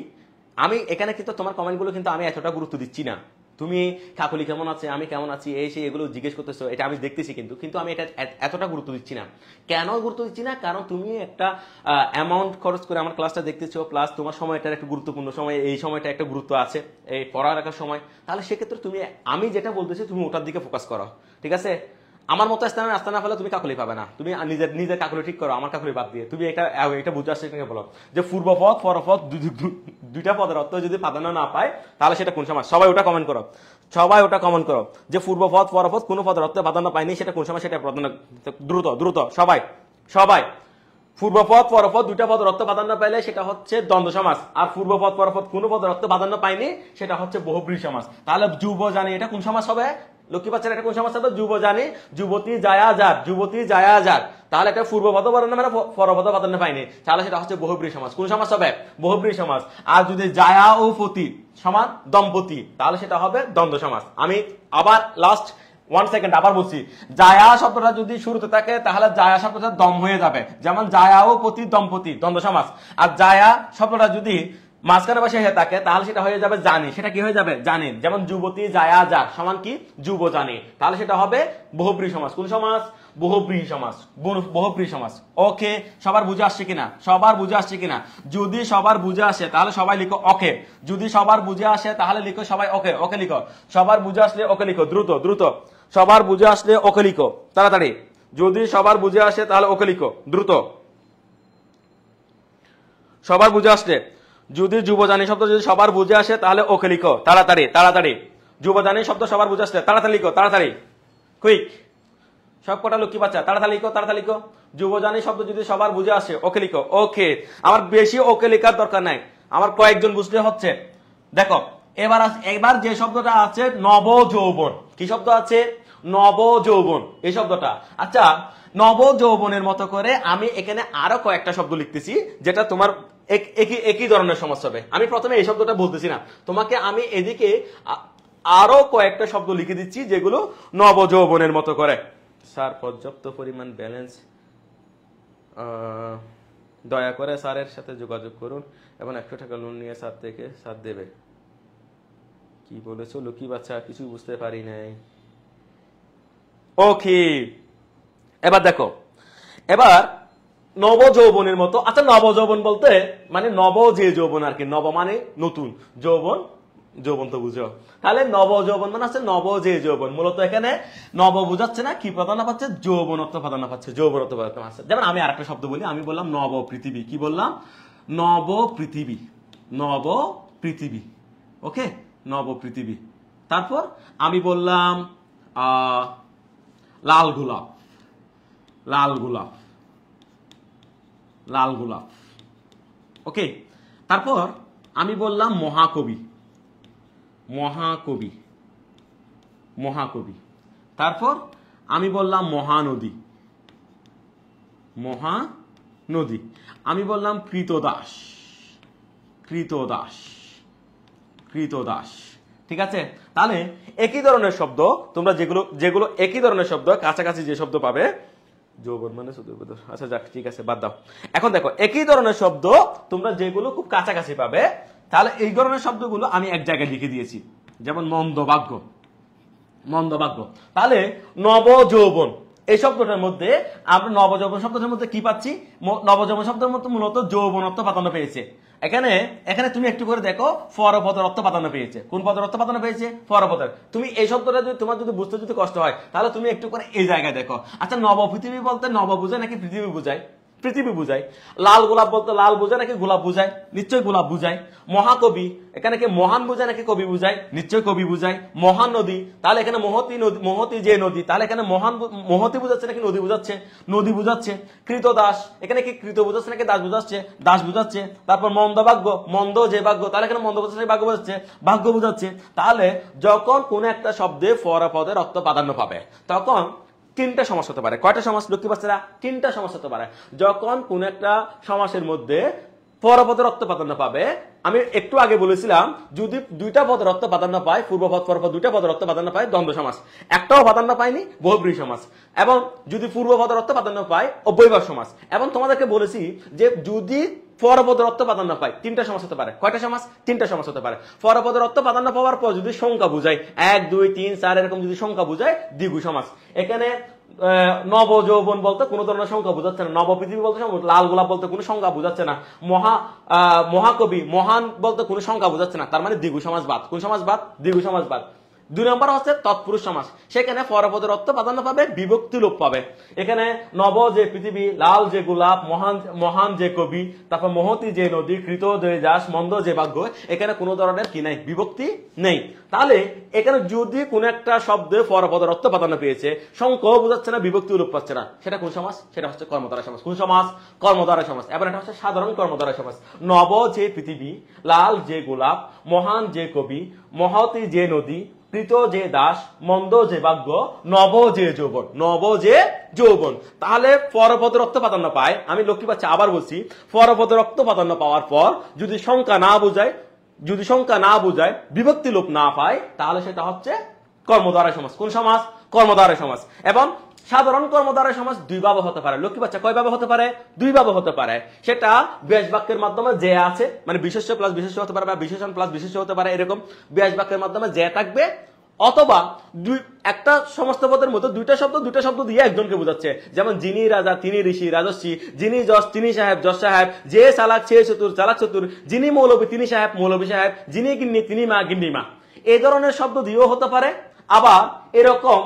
আমি এখানে কিন্তু তোমার কমেন্টগুলো কিন্তু আমি এতটা গুরুত্ব দিচ্ছি না তুমি কাকুলি কেমন আছে আমি কেমন আছি এই সেই এগুলো জিজ্ঞেস করতেছো এটা আমি দেখতেছি কিন্তু কিন্তু আমি এটা এতটা গুরুত্ব দিচ্ছি না কেন গুরুত্ব দিচ্ছি না কারণ তুমি একটা অ্যামাউন্ট খরচ করে আমার ক্লাসটা দেখতেছো প্লাস তোমার সময়টার একটা গুরুত্বপূর্ণ সময় এই সময়টা একটা গুরুত্ব আছে এই রাখার সময় তাহলে সেক্ষেত্রে তুমি আমি যেটা বলতেছি তুমি ওটার দিকে ফোকাস করো ঠিক আছে আমার মতো ইসলামে আস্থা না পেলে তুমি কাকুলি পাবে না তুমি নিজের নিজের কাকুলি ঠিক করো আমার কাকুলি বাদ দিয়ে তুমি এটা এটা বুঝে আসছে এটাকে বলো যে পূর্ব পথ পর পথ দুইটা পদের অর্থ যদি প্রাধান্য না পায় তাহলে সেটা কোন সময় সবাই ওটা কমেন্ট করো সবাই ওটা কমেন্ট করো যে পূর্ব পথ পর পথ কোনো পদের অর্থ প্রাধান্য পায়নি সেটা কোন সময় সেটা প্রাধান্য দ্রুত দ্রুত সবাই সবাই পূর্ব পথ পর পথ দুইটা পদ রক্ত প্রাধান্য পাইলে সেটা হচ্ছে দ্বন্দ্ব সমাজ আর পূর্ব পথ পর পথ কোন পদ রক্ত প্রাধান্য পায়নি সেটা হচ্ছে বহুব্রী সমাজ তাহলে যুব জানে এটা কোন সমাজ হবে লক্ষ্মী পাচ্ছেন একটা কোন সমাজ তো যুব জানি যুবতী যায়া যাক যুবতী যায়া যাক তাহলে একটা পূর্বপদ বরণ মানে পরপদ বদন পাইনি তাহলে সেটা হচ্ছে বহুব্রী সমাজ কোন সমাজ হবে বহুব্রী সমাজ আর যদি যায়া ও পতি সমান দম্পতি তাহলে সেটা হবে দ্বন্দ্ব সমাজ আমি আবার লাস্ট ওয়ান সেকেন্ড আবার বলছি জায়া শব্দটা যদি শুরুতে থাকে তাহলে জায়া শব্দটা দম হয়ে যাবে যেমন জায়া ও পতি দম্পতি দ্বন্দ্ব সমাজ আর জায়া শব্দটা যদি মাঝখানে বসে হে থাকে তাহলে সেটা হয়ে যাবে জানি সেটা কি হয়ে যাবে জানেন যেমন যুবতী যায় যাক সমান কি যুব জানে তাহলে সেটা হবে বহুপ্রিয় সমাজ কোন সমাজ বহুপ্রিয় সমাজ বহুপ্রিয় সমাজ ওকে সবার বুঝে আসছে কিনা সবার বুঝে আসছে কিনা যদি সবার বুঝে আসে তাহলে সবাই লিখো ওকে যদি সবার বুঝে আসে তাহলে লিখো সবাই ওকে ওকে লিখো সবার বুঝে আসলে ওকে লিখো দ্রুত দ্রুত সবার বুঝে আসলে ওকে লিখো তাড়াতাড়ি যদি সবার বুঝে আসে তাহলে ওকে লিখো দ্রুত সবার বুঝে আসলে যদি যুবজানি শব্দ যদি সবার বুঝে আসে তাহলে ওকে লিখো তাড়াতাড়ি তাড়াতাড়ি যুবজানি শব্দ সবার বুঝে আসছে তাড়াতাড়ি লিখো তাড়াতাড়ি কুইক সব কটা কি বাচ্চা তাড়াতাড়ি লিখো তাড়াতাড়ি লিখো যুবজানি শব্দ যদি সবার বুঝে আসে ওকে লিখো ওকে আমার বেশি ওকে লেখার দরকার নাই আমার কয়েকজন বুঝতে হচ্ছে দেখো এবার এবার যে শব্দটা আছে নব যৌবন কি শব্দ আছে নব যৌবন এই শব্দটা আচ্ছা নব যৌবনের মতো করে আমি এখানে আরো কয়েকটা শব্দ লিখতেছি যেটা তোমার একই একই ধরনের সমস্যা হবে আমি প্রথমে এই শব্দটা বলতেছি না তোমাকে আমি এদিকে আরো কয়েকটা শব্দ লিখে দিচ্ছি যেগুলো নবযৌবনের মতো করে স্যার পর্যাপ্ত পরিমাণ ব্যালেন্স দয়া করে স্যারের সাথে যোগাযোগ করুন এবং একশো টাকা লোন নিয়ে স্যার থেকে স্যার দেবে কি বলেছো লুকি বাচ্চা কিছু বুঝতে পারি নাই ওকে এবার দেখো এবার নব যৌবনের মতো আচ্ছা নব যৌবন বলতে মানে নব যে যৌবন আর কি নব মানে নতুন যৌবন যৌবন তো বুঝো তাহলে নব যৌবন মানে আছে নব যে যৌবন মূলত এখানে নব বুঝাচ্ছে না কি প্রাধান্য পাচ্ছে যৌবনত্ব প্রাধান্য পাচ্ছে যৌবনত্ব প্রাধান্য আছে আচ্ছা, যেমন আমি একটা শব্দ বলি আমি বললাম নব পৃথিবী কি বললাম নব পৃথিবী নব পৃথিবী ওকে নব পৃথিবী তারপর আমি বললাম লাল গোলাপ লাল গোলাপ লাল গোলাপ ওকে তারপর আমি বললাম মহাকবি মহাকবি মহাকবি তারপর আমি বললাম মহানদী মহানদী আমি বললাম কৃতদাস কৃতদাস কৃতদাস ঠিক আছে তাহলে একই ধরনের শব্দ তোমরা যেগুলো যেগুলো একই ধরনের শব্দ কাছাকাছি যে শব্দ পাবে যৌবন মানে আচ্ছা যাক ঠিক আছে বাদ দাও এখন দেখো একই ধরনের শব্দ তোমরা যেগুলো খুব কাছাকাছি পাবে তাহলে এই ধরনের শব্দগুলো আমি এক জায়গায় লিখে দিয়েছি যেমন মন্দভাগ্য মন্দভাগ্য তাহলে নব যৌবন এই শব্দটার মধ্যে আমরা নবযৌবন শব্দটার মধ্যে কি পাচ্ছি নবযৌবন শব্দের মধ্যে মূলত যৌবনত্ব প্রাধান্য পেয়েছে এখানে এখানে তুমি একটু করে দেখো ফরপদের অর্থ প্রাধান্য পেয়েছে কোন পদের অর্থ প্রাধান্য পেয়েছে ফরপদের তুমি এই শব্দটা যদি তোমার যদি বুঝতে যদি কষ্ট হয় তাহলে তুমি একটু করে এই জায়গায় দেখো আচ্ছা নব পৃথিবী বলতে নব বুঝায় নাকি পৃথিবী বুঝায় পৃথিবী বুঝায় লাল গোলাপ বলতে লাল বোঝায় নাকি গোলাপ বুঝায় নিশ্চয় গোলাপ বুঝায় মহাকবি এখানে কি মহান বুঝায় নাকি কবি বুঝায় নিশ্চয় কবি বুঝায় মহান নদী তাহলে এখানে মহতি নদী মহতি যে নদী তাহলে এখানে মহান মহতি বুঝাচ্ছে নাকি নদী বুঝাচ্ছে নদী বুঝাচ্ছে কৃত দাস এখানে কি কৃত বুঝাচ্ছে নাকি দাস বুঝাচ্ছে দাস বুঝাচ্ছে তারপর মন্দ ভাগ্য মন্দ যে ভাগ্য তাহলে এখানে মন্দ বুঝাচ্ছে নাকি ভাগ্য বুঝাচ্ছে ভাগ্য বুঝাচ্ছে তাহলে যখন কোন একটা শব্দে ফরাপদের রক্ত প্রাধান্য পাবে তখন তিনটা সমাজ হতে পারে কয়টা সমস্যা লক্ষ্মী বাচ্চারা তিনটা সমাজ হতে পারে যখন কোন একটা সমাসের মধ্যে পরপদ রক্ত প্রাধান্য পাবে আমি একটু আগে বলেছিলাম যদি দুইটা পদ রক্ত প্রাধান্য পায় পূর্বপদ পরপদ দুইটা পদ রক্ত প্রাধান্য পায় দ্বন্দ্ব সমাস একটাও প্রাধান্য পায়নি বহুব্রী সমাস এবং যদি পদ রক্ত প্রাধান্য পায় অব্যয়ভাব সমাস এবং তোমাদেরকে বলেছি যে যদি ফরপদ অর্থ প্রাধান্য পায় তিনটা সমাজ হতে পারে কয়টা সমাজ তিনটা সমাজ হতে পারে ফরপদ অর্থ প্রাধান্য পাওয়ার পর যদি সংখ্যা বুঝায় এক দুই তিন চার এরকম যদি সংখ্যা বুঝায় দ্বিগু সমাজ এখানে নব যৌবন বলতে কোনো ধরনের সংখ্যা বোঝাচ্ছে না নব পৃথিবী বলতে লাল গোলাপ বলতে কোনো সংখ্যা বোঝাচ্ছে না মহা মহাকবি মহান বলতে কোনো সংখ্যা বোঝাচ্ছে না তার মানে দ্বিগু সমাজ বাদ কোন সমাজ বাদ দ্বিগু সমাজ বাদ দুই নম্বর হচ্ছে তৎপুরুষ সমাস সেখানে পরপদের অর্থ প্রাধান্য পাবে বিভক্তি লোপ পাবে এখানে নব যে পৃথিবী লাল যে গোলাপ মহান মহান যে কবি তারপর মহতি যে নদী কৃত যে যাস মন্দ যে ভাগ্য এখানে কোনো ধরনের কি নাই বিভক্তি নেই তাহলে এখানে যদি কোন একটা শব্দে পরপদের অর্থ প্রাধান্য পেয়েছে শঙ্ক বোঝাচ্ছে না বিভক্তি লোপ পাচ্ছে না সেটা কোন সমাস সেটা হচ্ছে কর্মধারা সমাজ কোন সমাস কর্মধারা সমাজ এবার এটা হচ্ছে সাধারণ কর্মধারা সমাজ নব যে পৃথিবী লাল যে গোলাপ মহান যে কবি মহতি যে নদী কৃত যে দাস মন্দ যে বাক্য নব যে যৌবন নব যে যৌবন তাহলে পরপদ রক্ত প্রাধান্য পায় আমি লক্ষ্মী পাচ্ছি আবার বলছি পরপদ রক্ত প্রাধান্য পাওয়ার পর যদি সংখ্যা না বোঝায় যদি সংখ্যা না বোঝায় বিভক্তি লোপ না পায় তাহলে সেটা হচ্ছে কর্মদ্বারা সমাজ কোন সমাজ কর্মদ্বারা সমাজ এবং সাধারণ কর্মধারয় সমাস দুইভাবে হতে পারে লক্ষ্মী বাচ্চা কয় কয়ভাবে হতে পারে দুইভাবে হতে পারে সেটা ব্যাস বাক্যের মাধ্যমে যে আছে মানে বিশেষ্য প্লাস বিশেষ্য হতে পারে বা বিশেষণ প্লাস বিশেষ্য হতে পারে এরকম ব্যাস বাক্যের মাধ্যমে যে থাকবে অথবা দুই একটা সমস্ত পদের মতো দুইটা শব্দ দুইটা শব্দ দিয়ে একজনকে বোঝাচ্ছে যেমন যিনি রাজা তিনি ঋষি রাজস্বী যিনি যস তিনি সাহেব যশ সাহেব যে চালাক সে চতুর চালাক চতুর যিনি মৌলবী তিনি সাহেব মৌলবী সাহেব যিনি গিন্নি তিনি মা গিন্নি মা এই ধরনের শব্দ দিয়েও হতে পারে আবার এরকম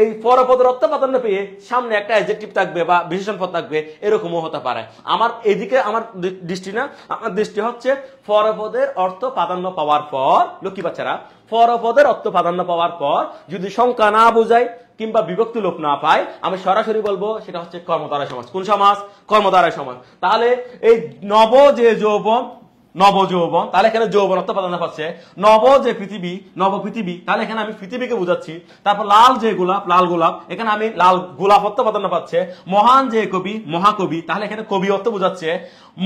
এই পরপদ রক্তপাতন না পেয়ে সামনে একটা অ্যাজেক্টিভ থাকবে বা বিশেষণ পদ থাকবে এরকমও হতে পারে আমার এদিকে আমার দৃষ্টি না আমার দৃষ্টি হচ্ছে পরপদের অর্থ প্রাধান্য পাওয়ার পর লক্ষ্মী বাচ্চারা পরপদের অর্থ প্রাধান্য পাওয়ার পর যদি সংখ্যা না বোঝায় কিংবা বিভক্তি লোক না পায় আমি সরাসরি বলবো সেটা হচ্ছে কর্মতারা সমাজ কোন সমাজ কর্মতারা সমাজ তাহলে এই নব যে যৌবন নব যৌবন তাহলে এখানে যৌবনত্ব প্রাধান্য পাচ্ছে নব যে পৃথিবী নব পৃথিবী তাহলে এখানে আমি পৃথিবীকে বুঝাচ্ছি তারপর লাল যে গোলাপ লাল গোলাপ এখানে আমি লাল গোলাপত্ব প্রাধান্য পাচ্ছে মহান যে কবি মহাকবি তাহলে এখানে কবিত্ব বুঝাচ্ছে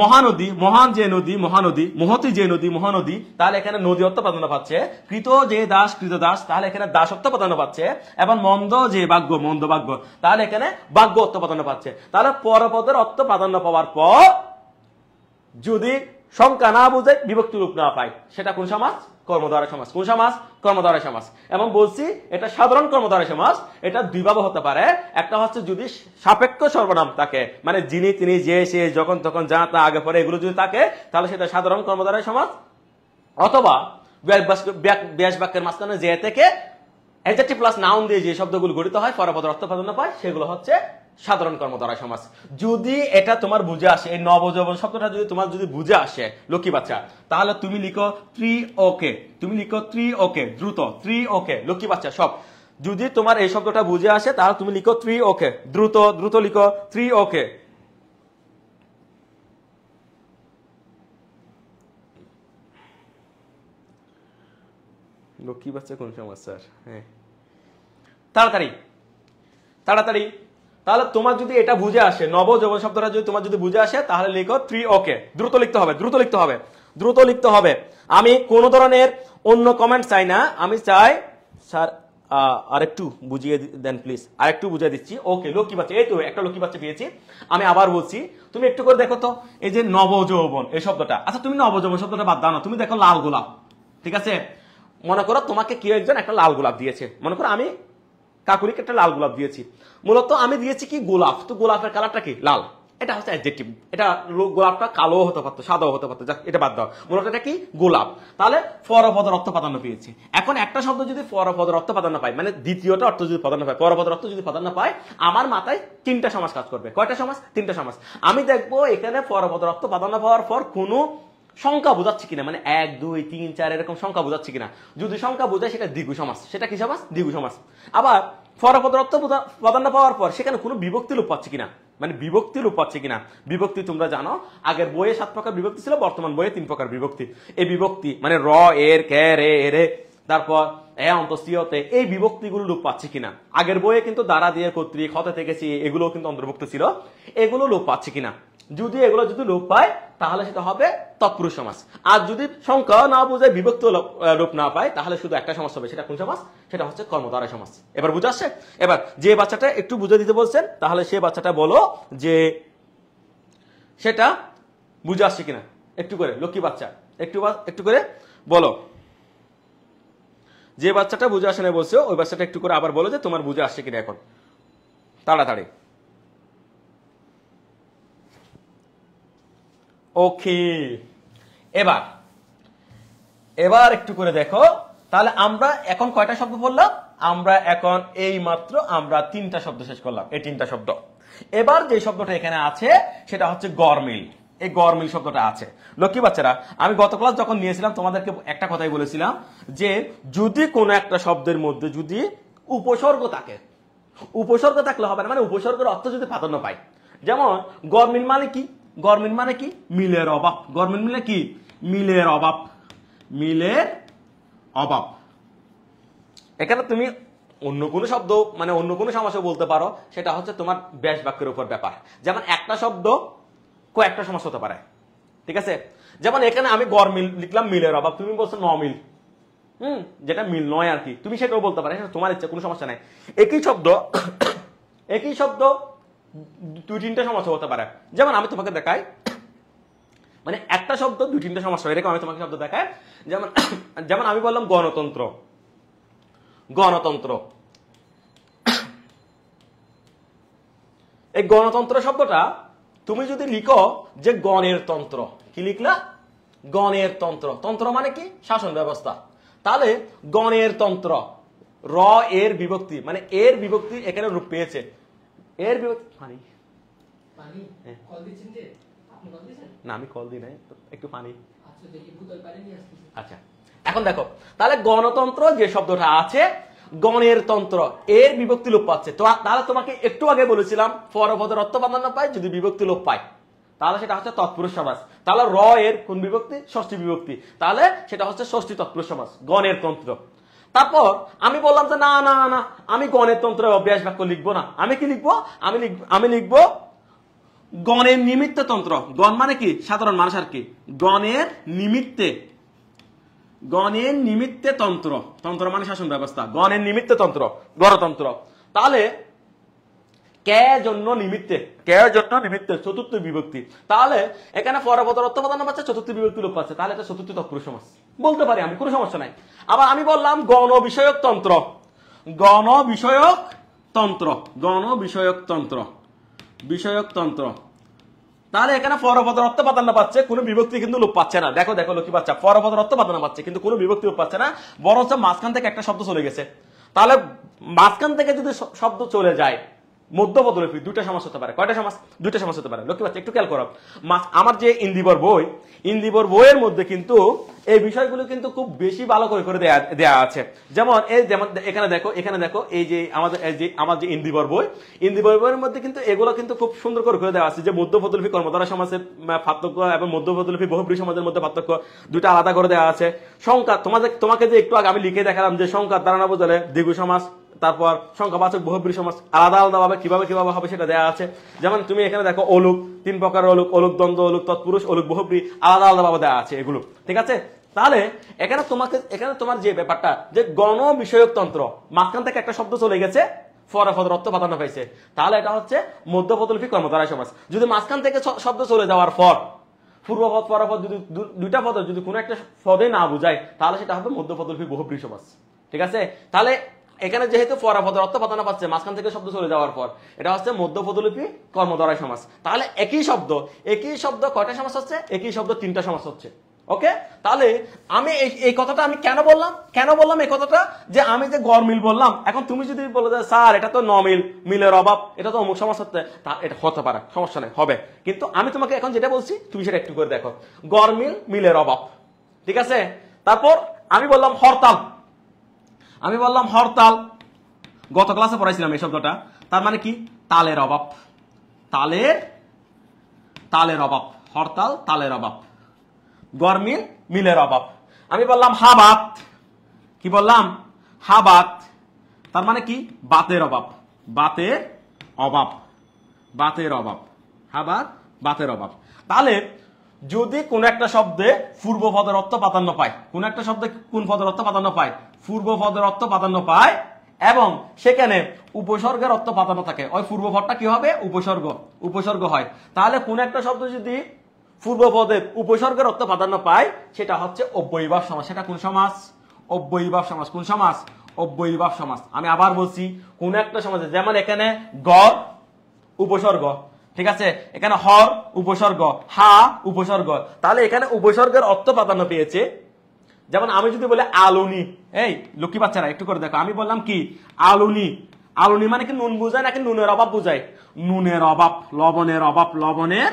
মহানদী মহান যে নদী মহানদী মহতি যে নদী মহানদী তাহলে এখানে নদীত্ব প্রাধান্য পাচ্ছে কৃত যে দাস কৃত দাস তাহলে এখানে দাসত্ব প্রাধান্য পাচ্ছে এবং মন্দ যে বাক্য মন্দ বাক্য তাহলে এখানে বাক্য অর্থ প্রাধান্য পাচ্ছে তাহলে পরপদের অর্থ প্রাধান্য পাওয়ার পর যদি শঙ্কা না বুঝে বিভক্তি রূপ না পায় সেটা কোন সমাজ কর্মধারা সমাজ কোন সমাজ কর্মধারা সমাজ এবং বলছি এটা সাধারণ কর্মধারা সমাজ এটা দুইভাবে হতে পারে একটা হচ্ছে যদি সাপেক্ষ সর্বনাম থাকে মানে যিনি তিনি যে সে যখন তখন যা তা আগে পরে এগুলো যদি থাকে তাহলে সেটা সাধারণ কর্মধারা সমাজ অথবা ব্যাস বাক্যের মাঝখানে যে থেকে এজেটি প্লাস নাউন দিয়ে যে শব্দগুলো গঠিত হয় পরপর অর্থ পায় সেগুলো হচ্ছে সাধারণ কর্মধারা সমাজ যদি এটা তোমার বুঝে আসে এই নবজবন শব্দটা যদি তোমার যদি বুঝে আসে লক্ষ্মী বাচ্চা তাহলে তুমি লিখো ত্রি ওকে তুমি লিখো ত্রি ওকে দ্রুত ত্রি ওকে লক্ষ্মী বাচ্চা সব যদি তোমার এই শব্দটা বুঝে আসে তাহলে তুমি লিখো ত্রি ওকে দ্রুত দ্রুত লিখো ত্রি ওকে লক্ষ্মী বাচ্চা কোন স্যার হ্যাঁ তাড়াতাড়ি তাড়াতাড়ি তাহলে তোমার যদি এটা বুঝে আসে নব যৌবন শব্দটা যদি তোমার যদি বুঝে আসে তাহলে লিখো থ্রি ওকে দ্রুত লিখতে হবে দ্রুত লিখতে হবে দ্রুত লিখতে হবে আমি কোন ধরনের অন্য কমেন্ট চাই না আমি চাই স্যার আরেকটু বুঝিয়ে দেন প্লিজ আরেকটু বুঝিয়ে দিচ্ছি ওকে লক্ষ্মী বাচ্চা এই তো একটা লক্ষ্মী বাচ্চা পেয়েছি আমি আবার বলছি তুমি একটু করে দেখো তো এই যে নবযৌবন এই শব্দটা আচ্ছা তুমি নবযৌবন শব্দটা বাদ দাও না তুমি দেখো লাল গোলাপ ঠিক আছে মনে করো তোমাকে কেউ একজন একটা লাল গোলাপ দিয়েছে মনে করো আমি কাকুরিকে একটা লাল গোলাপ দিয়েছি মূলত আমি দিয়েছি কি গোলাপ তো গোলাপের কালারটা কি লাল এটা হচ্ছে অ্যাডজেক্টিভ এটা গোলাপটা কালো হতে পারতো সাদাও হতে পারতো এটা বাদ দাও মূলত এটা কি গোলাপ তাহলে ফরপদ রক্ত প্রাধান্য পেয়েছে এখন একটা শব্দ যদি ফরপদ রক্ত প্রাধান্য পায় মানে দ্বিতীয়টা অর্থ যদি প্রাধান্য পায় পরপদ রক্ত যদি প্রাধান্য পায় আমার মাথায় তিনটা সমাজ কাজ করবে কয়টা সমাজ তিনটা সমাজ আমি দেখবো এখানে ফরপদ রক্ত প্রাধান্য পাওয়ার পর কোনো সংখ্যা বোঝাচ্ছে কিনা মানে এক দুই তিন চার এরকম সংখ্যা বোঝাচ্ছে কিনা যদি সংখ্যা বোঝায় সেটা দ্বিগু সমাজ সেটা কি সমাজ দ্বিগু সমাজ আবার ফরাপদের অর্থ প্রাধান্য পাওয়ার পর সেখানে কোনো বিভক্তি লোপ পাচ্ছে কিনা মানে বিভক্তি লোপ পাচ্ছে কিনা বিভক্তি তোমরা জানো আগের বইয়ে সাত প্রকার বিভক্তি ছিল বর্তমান বইয়ে তিন প্রকার বিভক্তি এই বিভক্তি মানে র এর কে রে এরে তারপর এ অন্তস্থীয়তে এই বিভক্তিগুলো লোপ পাচ্ছে কিনা আগের বইয়ে কিন্তু দ্বারা দিয়ে কর্তৃক হতে থেকেছি এগুলো কিন্তু অন্তর্ভুক্ত ছিল এগুলো লোপ পাচ্ছে কিনা যদি এগুলো যদি লোপ পায় তাহলে সেটা হবে তৎপুরুষ সমাজ আর যদি সংখ্যা না বুঝে বিভক্ত রূপ না পায় তাহলে শুধু একটা সমাজ হবে সেটা কোন সমাজ সেটা হচ্ছে কর্মধারা সমাজ এবার বুঝে আসছে এবার যে বাচ্চাটা একটু বুঝে দিতে বলছেন তাহলে সে বাচ্চাটা বলো যে সেটা বুঝে আসছে কিনা একটু করে লক্ষ্মী বাচ্চা একটু একটু করে বলো যে বাচ্চাটা বুঝে আসে না বলছে ওই বাচ্চাটা একটু করে আবার বলো যে তোমার বুঝে আসছে কিনা এখন তাড়াতাড়ি ওকে এবার এবার একটু করে দেখো তাহলে আমরা এখন কয়টা শব্দ বললাম আমরা এখন এই মাত্র আমরা তিনটা শব্দ শেষ করলাম এই তিনটা শব্দ এবার যে শব্দটা এখানে আছে সেটা হচ্ছে গরমিল এই গরমিল শব্দটা আছে লক্ষ্মী বাচ্চারা আমি গত ক্লাস যখন নিয়েছিলাম তোমাদেরকে একটা কথাই বলেছিলাম যে যদি কোনো একটা শব্দের মধ্যে যদি উপসর্গ থাকে উপসর্গ থাকলে হবে না মানে উপসর্গের অর্থ যদি প্রাধান্য পায় যেমন গরমিল মানে কি গরমিল মানে কি মিলের অভাব গরমিল মিলে কি মিলের অভাব মিলের অভাব এখানে তুমি অন্য কোনো শব্দ মানে অন্য কোনো সমস্যা বলতে পারো সেটা হচ্ছে তোমার ব্যাস বাক্যের উপর ব্যাপার যেমন একটা শব্দ কয়েকটা সমস্যা হতে পারে ঠিক আছে যেমন এখানে আমি গড় মিল লিখলাম মিলের অভাব তুমি বলছো ন মিল হুম যেটা মিল নয় আর কি তুমি সেটাও বলতে পারো তোমার ইচ্ছা কোনো সমস্যা নাই একই শব্দ (coughs) একই শব্দ দুই তিনটা সমস্যা হতে পারে যেমন আমি তোমাকে দেখাই মানে একটা শব্দ দুই তিনটা সমস্যা এরকম আমি তোমাকে শব্দ দেখাই যেমন যেমন আমি বললাম গণতন্ত্র গণতন্ত্র এই গণতন্ত্র শব্দটা তুমি যদি লিখো যে গণের তন্ত্র কি লিখলা গণের তন্ত্র তন্ত্র মানে কি শাসন ব্যবস্থা তাহলে গণের তন্ত্র র এর বিভক্তি মানে এর বিভক্তি এখানে রূপ পেয়েছে এর বিপদ পানি হ্যাঁ। না আমি কল দিই নাই একটু পানি আচ্ছা, আচ্ছা এখন দেখো তাহলে গণতন্ত্র যে শব্দটা আছে গণের তন্ত্র এর বিভক্তি লোপ পাচ্ছে তো তাহলে তোমাকে একটু আগে বলেছিলাম ফরভদর অর্থ প্রাধান্য পায় যদি বিভক্তি লোপ পায় তাহলে সেটা হচ্ছে তৎপুরুষ সমাজ তাহলে র এর কোন বিভক্তি ষষ্ঠী বিভক্তি তাহলে সেটা হচ্ছে ষষ্ঠী তৎপুরুষ সমাজ গণের তন্ত্র তারপর আমি বললাম যে না না না আমি গণতন্ত্রের অভ্যাস বাক্য লিখবো না আমি কি লিখবো আমি লিখব আমি লিখবো গণের নিমিত্ত তন্ত্র গণ মানে কি সাধারণ মানুষ আর কি গণের নিমিত্তে গণের নিমিত্তে তন্ত্র তন্ত্র মানে শাসন ব্যবস্থা গণের নিমিত্তে তন্ত্র গণতন্ত্র তাহলে কে জন্য নিমিত্তে কে জন্য নিমিত্তে চতুর্থ বিভক্তি তাহলে এখানে পরবর্তী অর্থ প্রধান পাচ্ছে চতুর্থ বিভক্তি লোপ পাচ্ছে তাহলে এটা চতুর্থ তৎপুরুষ সমাস বলতে পারি আমি কোনো সমস্যা নাই আবার আমি বললাম গণ বিষয়ক তন্ত্র গণ বিষয়ক তন্ত্র গণ বিষয়ক তন্ত্র বিষয়ক তন্ত্র তাহলে এখানে ফরপদের অর্থ প্রাধান্য পাচ্ছে কোনো বিভক্তি কিন্তু লোপ পাচ্ছে না দেখো দেখো লক্ষ্মী পাচ্ছে পরপদ অর্থ প্রাধান্য পাচ্ছে কিন্তু কোনো বিভক্তি লোপ পাচ্ছে না বরঞ্চ মাঝখান থেকে একটা শব্দ চলে গেছে তাহলে মাঝখান থেকে যদি শব্দ চলে যায় মধ্যবদলফি দুইটা সমাজ হতে পারে কয়টা সমাজ দুইটা সমাজ হতে পারে লক্ষ্য পাচ্ছে একটু খেয়াল করো মাস আমার যে ইন্দিবর বই ইন্দিবর বইয়ের মধ্যে কিন্তু এই বিষয়গুলো কিন্তু খুব বেশি ভালো করে করে দেয়া আছে যেমন এই যেমন এখানে দেখো এখানে দেখো এই যে আমাদের যে আমার যে ইন্দিবর বই ইন্দিবর বইয়ের মধ্যে কিন্তু এগুলো কিন্তু খুব সুন্দর করে করে দেওয়া আছে যে মধ্যবদলফি কর্মধারা সমাজের পার্থক্য এবং মধ্যবদলফি বহুব্রী সমাজের মধ্যে পার্থক্য দুটা আলাদা করে দেওয়া আছে সংখ্যা তোমাদের তোমাকে যে একটু আগে আমি লিখে দেখালাম যে সংখ্যা ধারণা বোঝালে দ্বিগু সমাজ তারপর সংখ্যাবাচক বহুব্রী সমাজ আলাদা আলাদাভাবে কিভাবে কিভাবে হবে সেটা দেওয়া আছে যেমন তুমি এখানে দেখো অলুক তিন প্রকারের অলুক অলুক দ্বন্দ্ব অলুক তৎপুরুষ অলুক বহুব্রী আলাদা আলাদা ভাবে দেওয়া আছে এগুলো ঠিক আছে তাহলে এখানে তোমাকে এখানে তোমার যে ব্যাপারটা যে গণ বিষয়ক তন্ত্র মাঝখান থেকে একটা শব্দ চলে গেছে ফরাফত রক্ত প্রাধান্য পাইছে তাহলে এটা হচ্ছে মধ্যপদলফি কর্মধারায় সমাজ যদি মাঝখান থেকে শব্দ চলে যাওয়ার পর পূর্বপদ পরাপদ যদি দুইটা পদ যদি কোনো একটা পদে না বুঝায় তাহলে সেটা হবে মধ্যপদলফি বহুব্রী সমাজ ঠিক আছে তাহলে এখানে যেহেতু ফরাফদের অর্থ পাতানা পাচ্ছে মাঝখান থেকে শব্দ চলে যাওয়ার পর এটা হচ্ছে মধ্যপদলিপি কর্মদ্বরায় সমাজ তাহলে একই শব্দ একই শব্দ কয়টা সমাজ হচ্ছে একই শব্দ তিনটা সমাজ হচ্ছে ওকে তাহলে আমি এই কথাটা আমি কেন বললাম কেন বললাম এই কথাটা যে আমি যে গড় মিল বললাম এখন তুমি যদি বলে যে স্যার এটা তো নমিল মিলের অভাব এটা তো অমুক সমাজ হচ্ছে তা এটা হতে পারে সমস্যা নেই হবে কিন্তু আমি তোমাকে এখন যেটা বলছি তুমি সেটা একটু করে দেখো গড় মিল মিলের অভাব ঠিক আছে তারপর আমি বললাম হরতাল আমি বললাম হরতাল গত ক্লাসে পড়াইছিলাম এই শব্দটা তার মানে কি তালের অভাব তালের তালের অভাব হরতাল তালের অভাব গরমিল মিলের অভাব আমি বললাম হাবাত কি বললাম হাবাত তার মানে কি বাতের অভাব বাতের অভাব বাতের অভাব হাবাত বাতের অভাব তাহলে যদি কোন একটা শব্দে পূর্ব পদের অর্থ প্রাধান্য পায় কোন একটা শব্দে কোন পদের অর্থ প্রাধান্য পায় পূর্বপদের অর্থ প্রাধান্য পায় এবং সেখানে উপসর্গের অর্থ প্রাধান্য থাকে ওই পূর্বপদটা কি হবে উপসর্গ উপসর্গ হয় তাহলে কোন একটা শব্দ যদি পূর্বপদের উপসর্গের অর্থ প্রাধান্য পায় সেটা হচ্ছে অব্যয়ীভাব সমাজ সেটা কোন সমাজ অব্যয়ীভাব সমাজ কোন সমাজ অব্যয়ীভাব সমাজ আমি আবার বলছি কোন একটা সমাজে যেমন এখানে গড় উপসর্গ ঠিক আছে এখানে হর উপসর্গ হা উপসর্গ তাহলে এখানে উপসর্গের অর্থ প্রাধান্য পেয়েছে যেমন আমি যদি বলি আলোনি এই লক্ষ্মী বাচ্চারা একটু করে দেখো আমি বললাম কি আলোনি আলোনি মানে কি নুন বোঝায় নাকি নুনের অভাব বোঝায় নুনের অভাব লবণের অভাব লবণের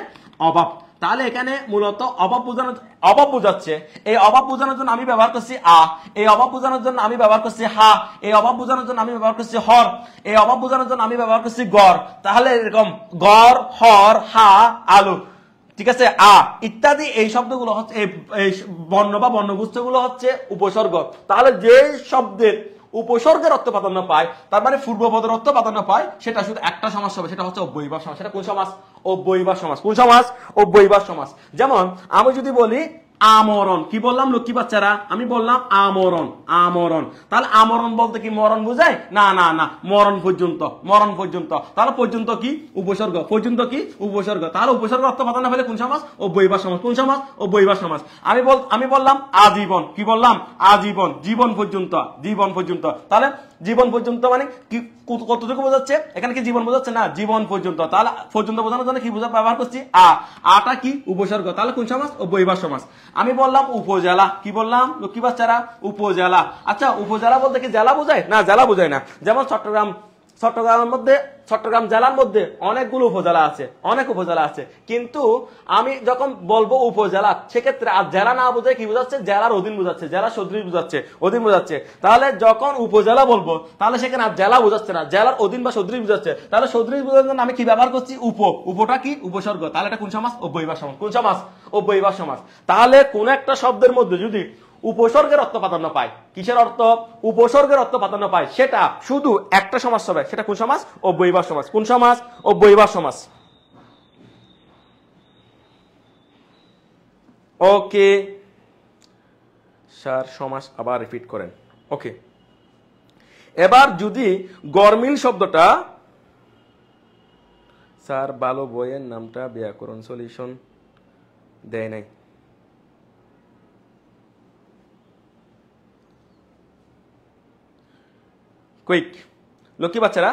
অভাব তাহলে এখানে মূলত অভাব বোঝানোর অভাব বোঝাচ্ছে এই অভাব বোঝানোর জন্য আমি ব্যবহার করছি আ এই অভাব বোঝানোর জন্য আমি ব্যবহার করছি হা এই অভাব বোঝানোর জন্য আমি ব্যবহার করছি হর এই অভাব বোঝানোর জন্য আমি ব্যবহার করছি গড় তাহলে এরকম গড় হর হা আলু ঠিক আছে আ ইত্যাদি এই শব্দগুলো হচ্ছে এই বর্ণ বা বর্ণগুচ্ছগুলো হচ্ছে উপসর্গ তাহলে যে শব্দের উপসর্গের অর্থ প্রাধান্য পায় তার মানে পূর্বপদের অর্থ প্রাধান্য পায় সেটা শুধু একটা সমাজ হবে সেটা হচ্ছে অব্যয়ীভাব সমাজ সেটা কোন সমাজ অব্যয়ীভাব সমাজ কোন সমাজ অব্যয়ীভাব সমাজ যেমন আমি যদি বলি আমরণ কি বললাম লক্ষ্মী বাচ্চারা আমি বললাম আমরণ আমরণ তাহলে আমরণ বলতে কি মরণ বুঝায় না না না মরণ পর্যন্ত মরণ পর্যন্ত তাহলে পর্যন্ত কি উপসর্গ পর্যন্ত কি উপসর্গ তাহলে উপসর্গ অর্থ কথা না ফেলে কোন সমাজ ও বৈবাস সমাজ কোন সমাজ ও বৈবাস সমাজ আমি বল আমি বললাম আজীবন কি বললাম আজীবন জীবন পর্যন্ত জীবন পর্যন্ত তাহলে জীবন পর্যন্ত মানে কি কতটুকু বোঝাচ্ছে এখানে কি জীবন বোঝাচ্ছে না জীবন পর্যন্ত তাহলে পর্যন্ত বোঝানোর জন্য কি বোঝা ব্যবহার করছি আ আটা কি উপসর্গ তাহলে কোন সমাজ বৈবার সমাজ আমি বললাম উপজেলা কি বললাম লক্ষ্মী বাচ্চারা উপজেলা আচ্ছা উপজেলা বলতে কি জেলা বোঝায় না জেলা বোঝায় না যেমন চট্টগ্রাম চট্টগ্রামের মধ্যে চট্টগ্রাম জেলার মধ্যে অনেকগুলো উপজেলা আছে অনেক উপজেলা আছে কিন্তু আমি যখন বলবো উপজেলা সেক্ষেত্রে আর জেলা না বোঝায় কি বোঝাচ্ছে জেলার অধীন বোঝাচ্ছে জেলা সদৃশ বোঝাচ্ছে অধীন বোঝাচ্ছে তাহলে যখন উপজেলা বলবো তাহলে সেখানে আর জেলা বোঝাচ্ছে না জেলার অধীন বা সদৃশ বোঝাচ্ছে তাহলে সদৃশ বোঝার জন্য আমি কি ব্যবহার করছি উপ উপটা কি উপসর্গ তাহলে এটা কোন সমাজ অব্যয়ীবার সমাজ কোন সমাজ অব্যয়ীবার সমাজ তাহলে কোন একটা শব্দের মধ্যে যদি উপসর্গের অর্থ প্রাধান্য পায় কিসের অর্থ উপসর্গের অর্থ প্রাধান্য পায় সেটা শুধু একটা সমাজ হবে সেটা কোন সমাজ ও বৈবাহ সমাজ কোন সমাজ ও বৈবাহ সমাজ ওকে স্যার সমাস আবার রিপিট করেন ওকে এবার যদি গরমিল শব্দটা স্যার ভালো বইয়ের নামটা ব্যাকরণ সলিউশন দেয় নাই কুইক লক্ষ্মী বাচ্চারা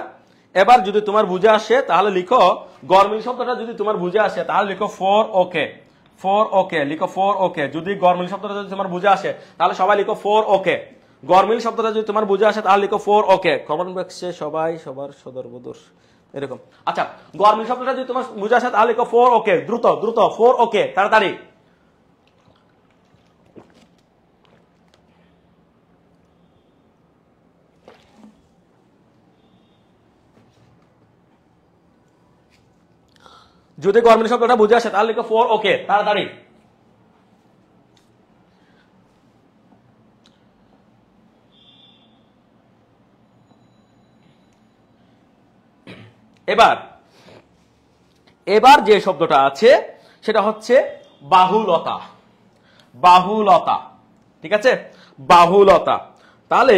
এবার যদি তোমার বুঝে আসে তাহলে লিখো গরমিল শব্দটা যদি তোমার বুঝে আসে তাহলে লিখো ফোর ওকে ফোর ওকে লিখো ফোর ওকে যদি গরমিল শব্দটা যদি তোমার বুঝে আসে তাহলে সবাই লিখো ফোর ওকে গরমিল শব্দটা যদি তোমার বুঝে আসে তাহলে লিখো ফোর ওকে কমন বক্সে সবাই সবার বদর এরকম আচ্ছা গরমিল শব্দটা যদি তোমার বুঝে আসে তাহলে লিখো ফোর ওকে দ্রুত দ্রুত ফোর ওকে তাড়াতাড়ি যদি গভর্নমেন্ট শব্দটা বুঝে আসে তাহলে লিখে ফোর ওকে তাড়াতাড়ি এবার এবার যে শব্দটা আছে সেটা হচ্ছে বাহুলতা বাহুলতা ঠিক আছে বাহুলতা তাহলে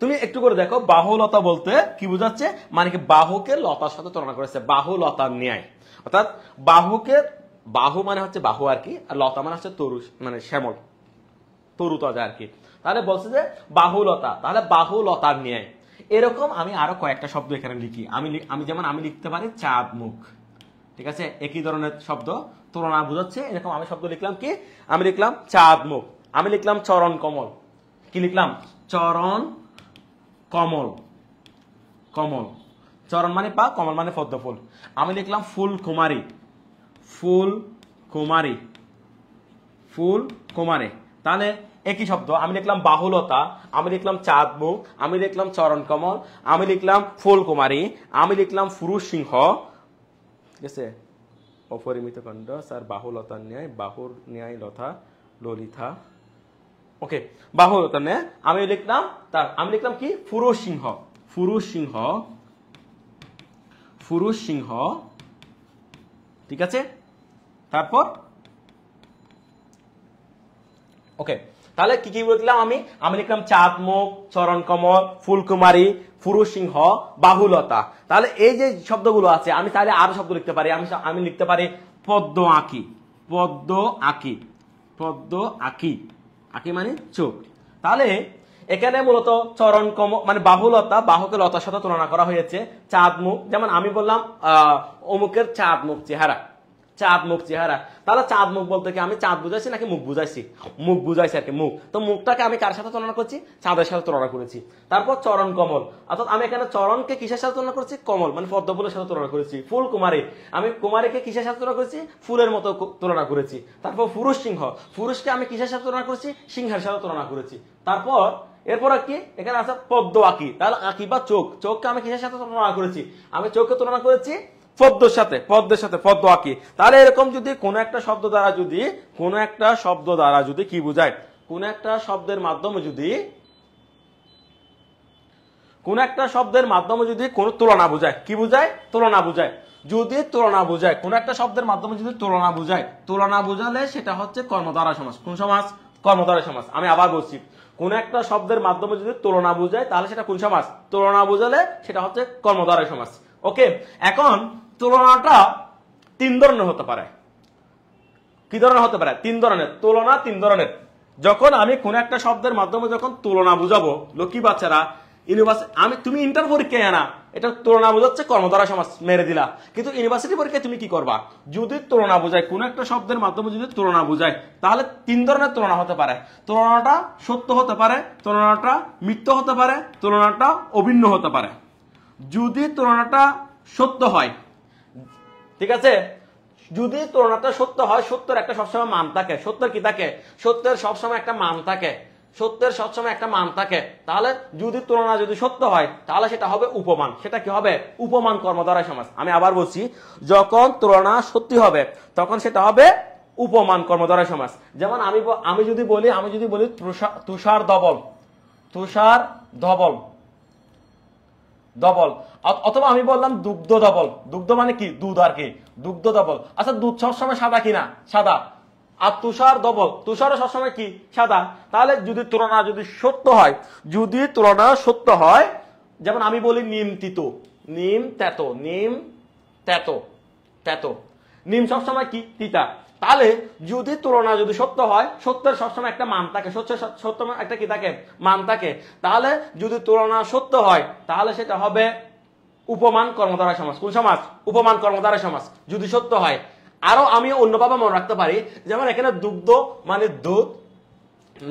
তুমি একটু করে দেখো বাহুলতা বলতে কি বোঝাচ্ছে মানে কি বাহুকে লতার সাথে তুলনা করেছে বাহুলতার ন্যায় অর্থাৎ বাহুকে বাহু মানে হচ্ছে বাহু আর কি আর লতা মানে হচ্ছে তরু মানে শ্যামল তাজা আর কি তাহলে বলছে যে বাহুলতা তাহলে বাহু লতার ন্যায় এরকম আমি আরো কয়েকটা শব্দ এখানে লিখি আমি আমি যেমন আমি লিখতে পারি চাঁদ মুখ ঠিক আছে একই ধরনের শব্দ তুলনা বোঝাচ্ছে এরকম আমি শব্দ লিখলাম কি আমি লিখলাম চাঁদ মুখ আমি লিখলাম চরণ কমল কি লিখলাম চরণ কমল কমল চরণ মানে পা কমল মানে পদ্ম ফুল আমি লিখলাম ফুল কুমারী ফুল কুমারী ফুল কুমারী তাহলে একই শব্দ আমি লিখলাম বাহুলতা আমি লিখলাম মুখ আমি লিখলাম কমল আমি লিখলাম ফুল কুমারী আমি লিখলাম ফুরু সিংহ ঠিক আছে অপরিমিত কণ্ড স্যার বাহুলতার ন্যায় বাহুর ন্যায় লতা ললিতা ওকে বাহুলতা ন্যায় আমি লিখলাম তার আমি লিখলাম কি ফুরু সিংহ ফুরু সিংহ পুরুষ সিংহ ঠিক আছে তারপর ওকে তাহলে কি কি বলছিলাম আমি আমি লিখলাম চাঁদমুখ চরণ কমল ফুলকুমারী পুরুষ সিংহ বাহুলতা তাহলে এই যে শব্দগুলো আছে আমি তাহলে আরো শব্দ লিখতে পারি আমি আমি লিখতে পারি পদ্ম আঁকি পদ্ম আঁকি পদ্ম আঁকি আঁকি মানে চোখ তাহলে এখানে মূলত চরণ কম মানে বাহুলতা বাহুকে লতার সাথে তুলনা করা হয়েছে চাঁদ মুখ যেমন আমি বললাম আহ অমুকের চাঁদ মুখ চেহারা চাঁদ মুখ চেহারা তাহলে চাঁদ মুখ বলতে কি আমি চাঁদ বুঝাইছি নাকি মুখ বুঝাইছি মুখ বুঝাইছি আর কি মুখ তো মুখটাকে আমি কার সাথে তুলনা করছি চাঁদের সাথে তুলনা করেছি তারপর চরণ কমল অর্থাৎ আমি এখানে চরণকে কিসের সাথে তুলনা করছি কমল মানে পদ্মফুলের সাথে তুলনা করেছি ফুল কুমারী আমি কুমারীকে কিসের সাথে তুলনা করেছি ফুলের মতো তুলনা করেছি তারপর পুরুষ সিংহ পুরুষকে আমি কিসের সাথে তুলনা করেছি সিংহের সাথে তুলনা করেছি তারপর এরপর কি এখানে আছে পদ্ম আঁকি তাহলে আঁকি বা চোখ চোখকে আমি কিসের সাথে তুলনা করেছি আমি চোখকে তুলনা করেছি পদ্মর সাথে পদ্মের সাথে পদ্ম আঁকি তাহলে এরকম যদি কোনো একটা শব্দ দ্বারা যদি কোনো একটা শব্দ দ্বারা যদি কি বুঝায় কোন একটা শব্দের মাধ্যমে যদি কোন একটা শব্দের মাধ্যমে যদি কোন তুলনা বুঝায় কি বুঝায় তুলনা বুঝায় যদি তুলনা বুঝায় কোন একটা শব্দের মাধ্যমে যদি তুলনা বুঝায় তুলনা বুঝালে সেটা হচ্ছে কর্মধারা সমাজ কোন সমাজ কর্মধারা সমাজ আমি আবার বলছি কোন একটা শব্দের মাধ্যমে যদি তুলনা বোঝায় তাহলে সেটা কোন সমাস তুলনা বোঝালে সেটা হচ্ছে কর্মদ্বারের সমাস ওকে এখন তুলনাটা তিন ধরনের হতে পারে কি ধরনের হতে পারে তিন ধরনের তুলনা তিন ধরনের যখন আমি কোন একটা শব্দের মাধ্যমে যখন তুলনা বুঝাবো লক্ষ্মী বাচ্চারা ইউনিভার্সিটি আমি তুমি ইন্টার পরীক্ষায় আনা এটা তুলনা বোঝাচ্ছে কর্ম দ্বারা সমাজ মেরে দিলা কিন্তু ইউনিভার্সিটি পরীক্ষায় তুমি কি করবা যদি তুলনা বোঝায় কোনো একটা শব্দের মাধ্যমে যদি তুলনা বোঝায় তাহলে তিন ধরনের তুলনা হতে পারে তুলনাটা সত্য হতে পারে তুলনাটা মিথ্য হতে পারে তুলনাটা অভিন্ন হতে পারে যদি তুলনাটা সত্য হয় ঠিক আছে যদি তুলনাটা সত্য হয় সত্যের একটা সবসময় মান থাকে সত্যের কি থাকে সত্যের সবসময় একটা মান থাকে সত্যের সবসময় একটা মান থাকে তাহলে যদি তুলনা যদি সত্য হয় তাহলে সেটা হবে উপমান সেটা কি হবে উপমান কর্মধারায় সমাজ আমি আবার বলছি যখন তুলনা সত্যি হবে তখন সেটা হবে উপমান কর্মধারায় সমাজ যেমন আমি আমি যদি বলি আমি যদি বলি তুষার দবল তুষার ধবল দবল অথবা আমি বললাম দুগ্ধ দবল দুগ্ধ মানে কি দুধ আর কি দুগ্ধ দবল আচ্ছা দুধ সবসময় সাদা কিনা সাদা আর তুষার দবল তুষারও সবসময় কি সাদা তাহলে যদি তুলনা যদি সত্য হয় যদি তুলনা সত্য হয় যেমন আমি বলি নিম তিত নিম তেত নিম তেত তেত নিম সবসময় কি তিতা তাহলে যদি তুলনা যদি সত্য হয় সত্যের সবসময় একটা মান থাকে সত্যের সত্য একটা কি থাকে মান থাকে তাহলে যদি তুলনা সত্য হয় তাহলে সেটা হবে উপমান কর্মধারা সমাজ কোন সমাজ উপমান কর্মধারা সমাজ যদি সত্য হয় আরো আমি অন্যভাবে মনে রাখতে পারি যেমন এখানে দুগ্ধ মানে দুধ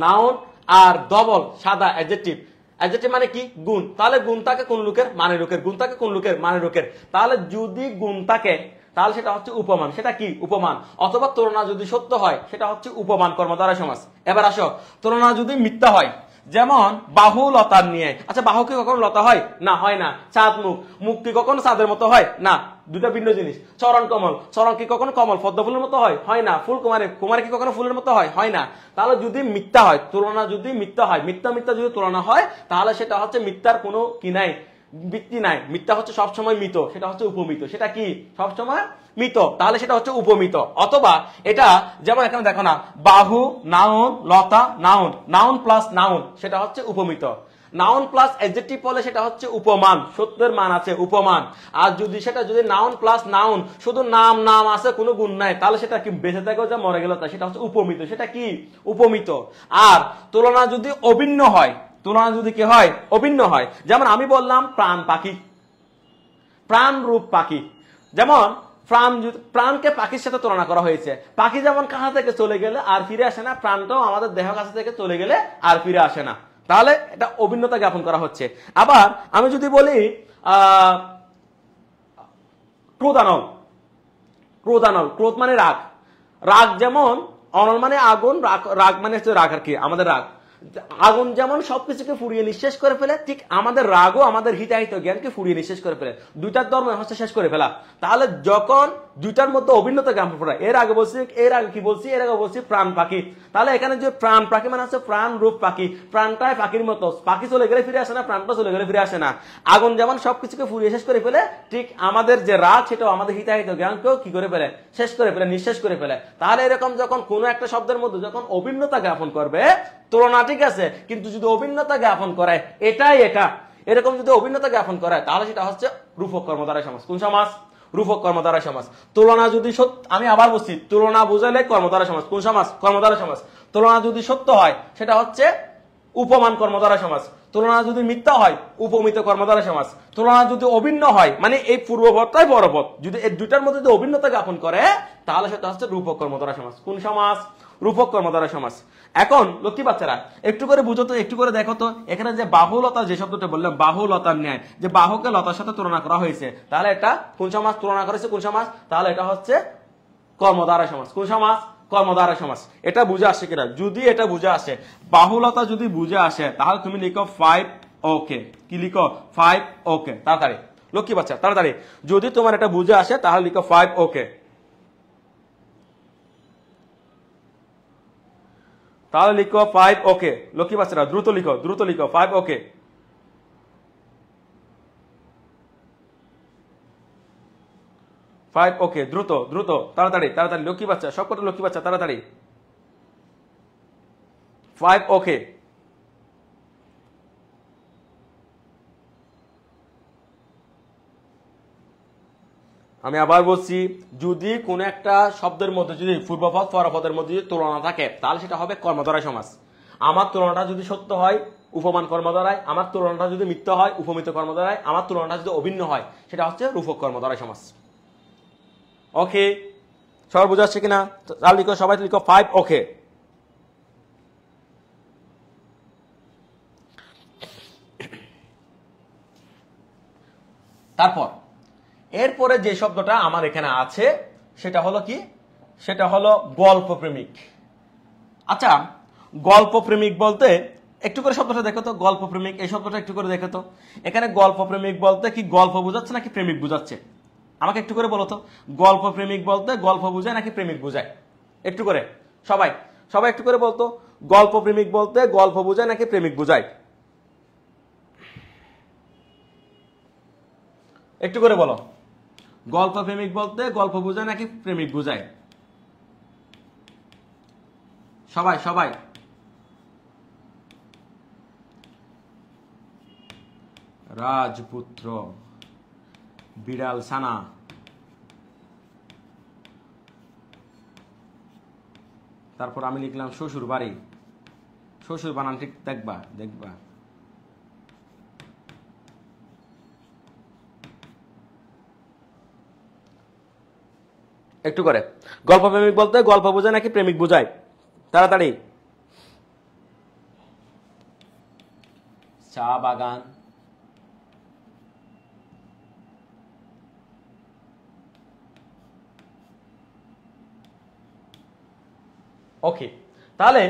নাউন আর ডবল সাদা অ্যাডজেক্টিভ অ্যাজেটিভ মানে কি গুণ তাহলে গুণ থাকে কোন লোকের মানে লোকের গুণ থাকে কোন লোকের মানে লোকের তাহলে যদি গুণ থাকে তাহলে সেটা হচ্ছে উপমান সেটা কি উপমান অথবা তুলনা যদি সত্য হয় সেটা হচ্ছে উপমান কর্ম দ্বারা সমাজ এবার আসো তুলনা যদি মিথ্যা হয় যেমন বাহু লতার নিয়ে আচ্ছা বাহু কি কখনো লতা হয় না হয় না চাঁদ মুখ মুখ কি কখনো চাঁদের মতো হয় না দুটা ভিন্ন জিনিস চরণ কমল চরণ কি কখনো কমল পদ্ম ফুলের মতো হয় না ফুল কুমারে কুমারে কি কখনো ফুলের মতো হয় হয় না তাহলে যদি মিথ্যা হয় তুলনা যদি মিথ্যা হয় মিথ্যা মিথ্যা যদি তুলনা হয় তাহলে সেটা হচ্ছে মিথ্যার কোনো কি নাই বৃত্তি নাই মিথ্যা হচ্ছে সবসময় মৃত সেটা হচ্ছে উপমিত সেটা কি সবসময় মৃত তাহলে সেটা হচ্ছে উপমিত অথবা এটা যেমন এখানে দেখো না বাহু নাউন লতা নাউন নাউন প্লাস নাউন সেটা হচ্ছে উপমিত নাউন প্লাস অ্যাডজেক্টিভ হলে সেটা হচ্ছে উপমান সত্যের মান আছে উপমান আর যদি সেটা যদি নাউন প্লাস নাউন শুধু নাম নাম আছে কোনো গুণ নাই তাহলে সেটা কি বেঁচে থাকে যা মরে গেল তা সেটা হচ্ছে উপমিত সেটা কি উপমিত আর তুলনা যদি অভিন্ন হয় তুলনা যদি কি হয় অভিন্ন হয় যেমন আমি বললাম প্রাণ পাখি প্রাণ রূপ পাখি যেমন প্রাণ প্রাণকে পাখির সাথে তুলনা করা হয়েছে পাখি যেমন কাছা থেকে চলে গেলে আর ফিরে আসে না প্রাণটাও আমাদের দেহ কাছে থেকে চলে গেলে আর ফিরে আসে না তাহলে এটা অভিন্নতা জ্ঞাপন করা হচ্ছে আবার আমি যদি বলি ক্রোধানল ক্রোধানল ক্রোধ মানে রাগ রাগ যেমন অনল মানে আগুন রাগ মানে হচ্ছে রাগ আর কি আমাদের রাগ আগুন যেমন সবকিছুকে ফুরিয়ে নিঃশেষ করে ফেলে ঠিক আমাদের রাগও আমাদের হিতাহিত জ্ঞানকে ফুরিয়ে নিঃশেষ করে ফেলে দুইটার ধর্ম হচ্ছে শেষ করে ফেলা তাহলে যখন দুইটার মধ্যে অভিন্নতা জ্ঞান পড়া এর আগে বলছি এর আগে কি বলছি এর আগে বলছি প্রাণ পাখি তাহলে এখানে যে প্রাণ পাখি মানে হচ্ছে প্রাণ রূপ পাখি প্রাণটাই পাখির মতো পাখি চলে গেলে ফিরে আসে না প্রাণটা চলে গেলে ফিরে আসে না আগুন যেমন সবকিছুকে ফুরিয়ে শেষ করে ফেলে ঠিক আমাদের যে রাগ সেটাও আমাদের হিতাহিত জ্ঞানকেও কি করে ফেলে শেষ করে ফেলে নিঃশেষ করে ফেলে তাহলে এরকম যখন কোনো একটা শব্দের মধ্যে যখন অভিন্নতা জ্ঞাপন করবে তুলনা ঠিক আছে কিন্তু যদি অভিন্নতা জ্ঞাপন করে এটাই এটা এরকম যদি অভিন্নতা জ্ঞাপন করায় তাহলে সেটা হচ্ছে রূপক কর্মধারা সমাজ কোন সমাজ রূপক কর্মধারা সমাজ তুলনা যদি সত্য আমি আবার বলছি তুলনা বোঝালে কর্মধারা সমাজ কোন সমাজ কর্মধারা সমাজ তুলনা যদি সত্য হয় সেটা হচ্ছে উপমান কর্মধারা সমাজ তুলনা যদি মিথ্যা হয় উপমিত কর্মধারা সমাজ তুলনা যদি অভিন্ন হয় মানে এই পূর্বপথটাই বড় পথ যদি এই দুইটার মধ্যে যদি অভিন্নতা জ্ঞাপন করে তাহলে সেটা হচ্ছে রূপক কর্মধারা সমাজ কোন সমাজ রূপক কর্মধারা সমাস এখন লক্ষ্মী বাচ্চারা একটু করে বুঝো তো একটু করে দেখো তো এখানে যে বাহুলতা যে শব্দটা বললাম বাহুলতার ন্যায় যে বাহুকে লতার সাথে তুলনা করা হয়েছে তাহলে এটা কোন সমাজ তুলনা করেছে কোন সমাজ তাহলে এটা হচ্ছে কর্মধারা সমাজ কোন সমাজ কর্মধারা সমাজ এটা বুঝে আসে কিনা যদি এটা বুঝে আসে বাহুলতা যদি বুঝে আসে তাহলে তুমি লিখো ফাইভ ওকে কি লিখো ফাইভ ওকে তাড়াতাড়ি লক্ষ্মী বাচ্চা তাড়াতাড়ি যদি তোমার এটা বুঝে আসে তাহলে লিখো ফাইভ ওকে তাহলে লিখো ফাইভ ওকে লক্ষ্মী বাচ্চারা দ্রুত লিখো দ্রুত লিখো ফাইভ ওকে ফাইভ ওকে দ্রুত দ্রুত তাড়াতাড়ি তাড়াতাড়ি লক্ষ্মী বাচ্চা কটা লক্ষ্মী বাচ্চা তাড়াতাড়ি ফাইভ ওকে আমি আবার বলছি যদি কোন একটা শব্দের মধ্যে যদি পূর্বপদ পরপদের মধ্যে যদি তুলনা থাকে তাহলে সেটা হবে কর্মধারায় সমাস আমার তুলনাটা যদি সত্য হয় উপমান কর্মধারায় আমার তুলনাটা যদি মিথ্য হয় উপমিত কর্মধারায় আমার তুলনাটা যদি অভিন্ন হয় সেটা হচ্ছে রূপক কর্মধারায় সমাস ওকে সবাই বোঝা যাচ্ছে কিনা তাহলে লিখো সবাই লিখো ফাইভ ওকে তারপর এরপরে যে শব্দটা আমার এখানে আছে সেটা হলো কি সেটা হলো গল্প প্রেমিক আচ্ছা গল্প প্রেমিক বলতে একটু করে শব্দটা দেখো তো গল্প প্রেমিক এই শব্দটা একটু করে দেখো তো এখানে গল্প প্রেমিক বলতে কি গল্প বোঝাচ্ছে নাকি প্রেমিক বোঝাচ্ছে আমাকে একটু করে বলো তো গল্প প্রেমিক বলতে গল্প বুঝায় নাকি প্রেমিক বুঝায় একটু করে সবাই সবাই একটু করে বলতো গল্প প্রেমিক বলতে গল্প বুঝায় নাকি প্রেমিক বুঝায় একটু করে বলো গল্প প্রেমিক বলতে গল্প বোঝায় নাকি প্রেমিক বোঝায় সবাই সবাই রাজপুত্র বিড়াল সানা তারপর আমি লিখলাম শ্বশুর বাড়ি শ্বশুর বানান ঠিক দেখবা দেখবা একটু করে গল্প প্রেমিক বলতে গল্প বোঝায় নাকি প্রেমিক বোঝায় তাড়াতাড়ি চা বাগান ওকে তাহলে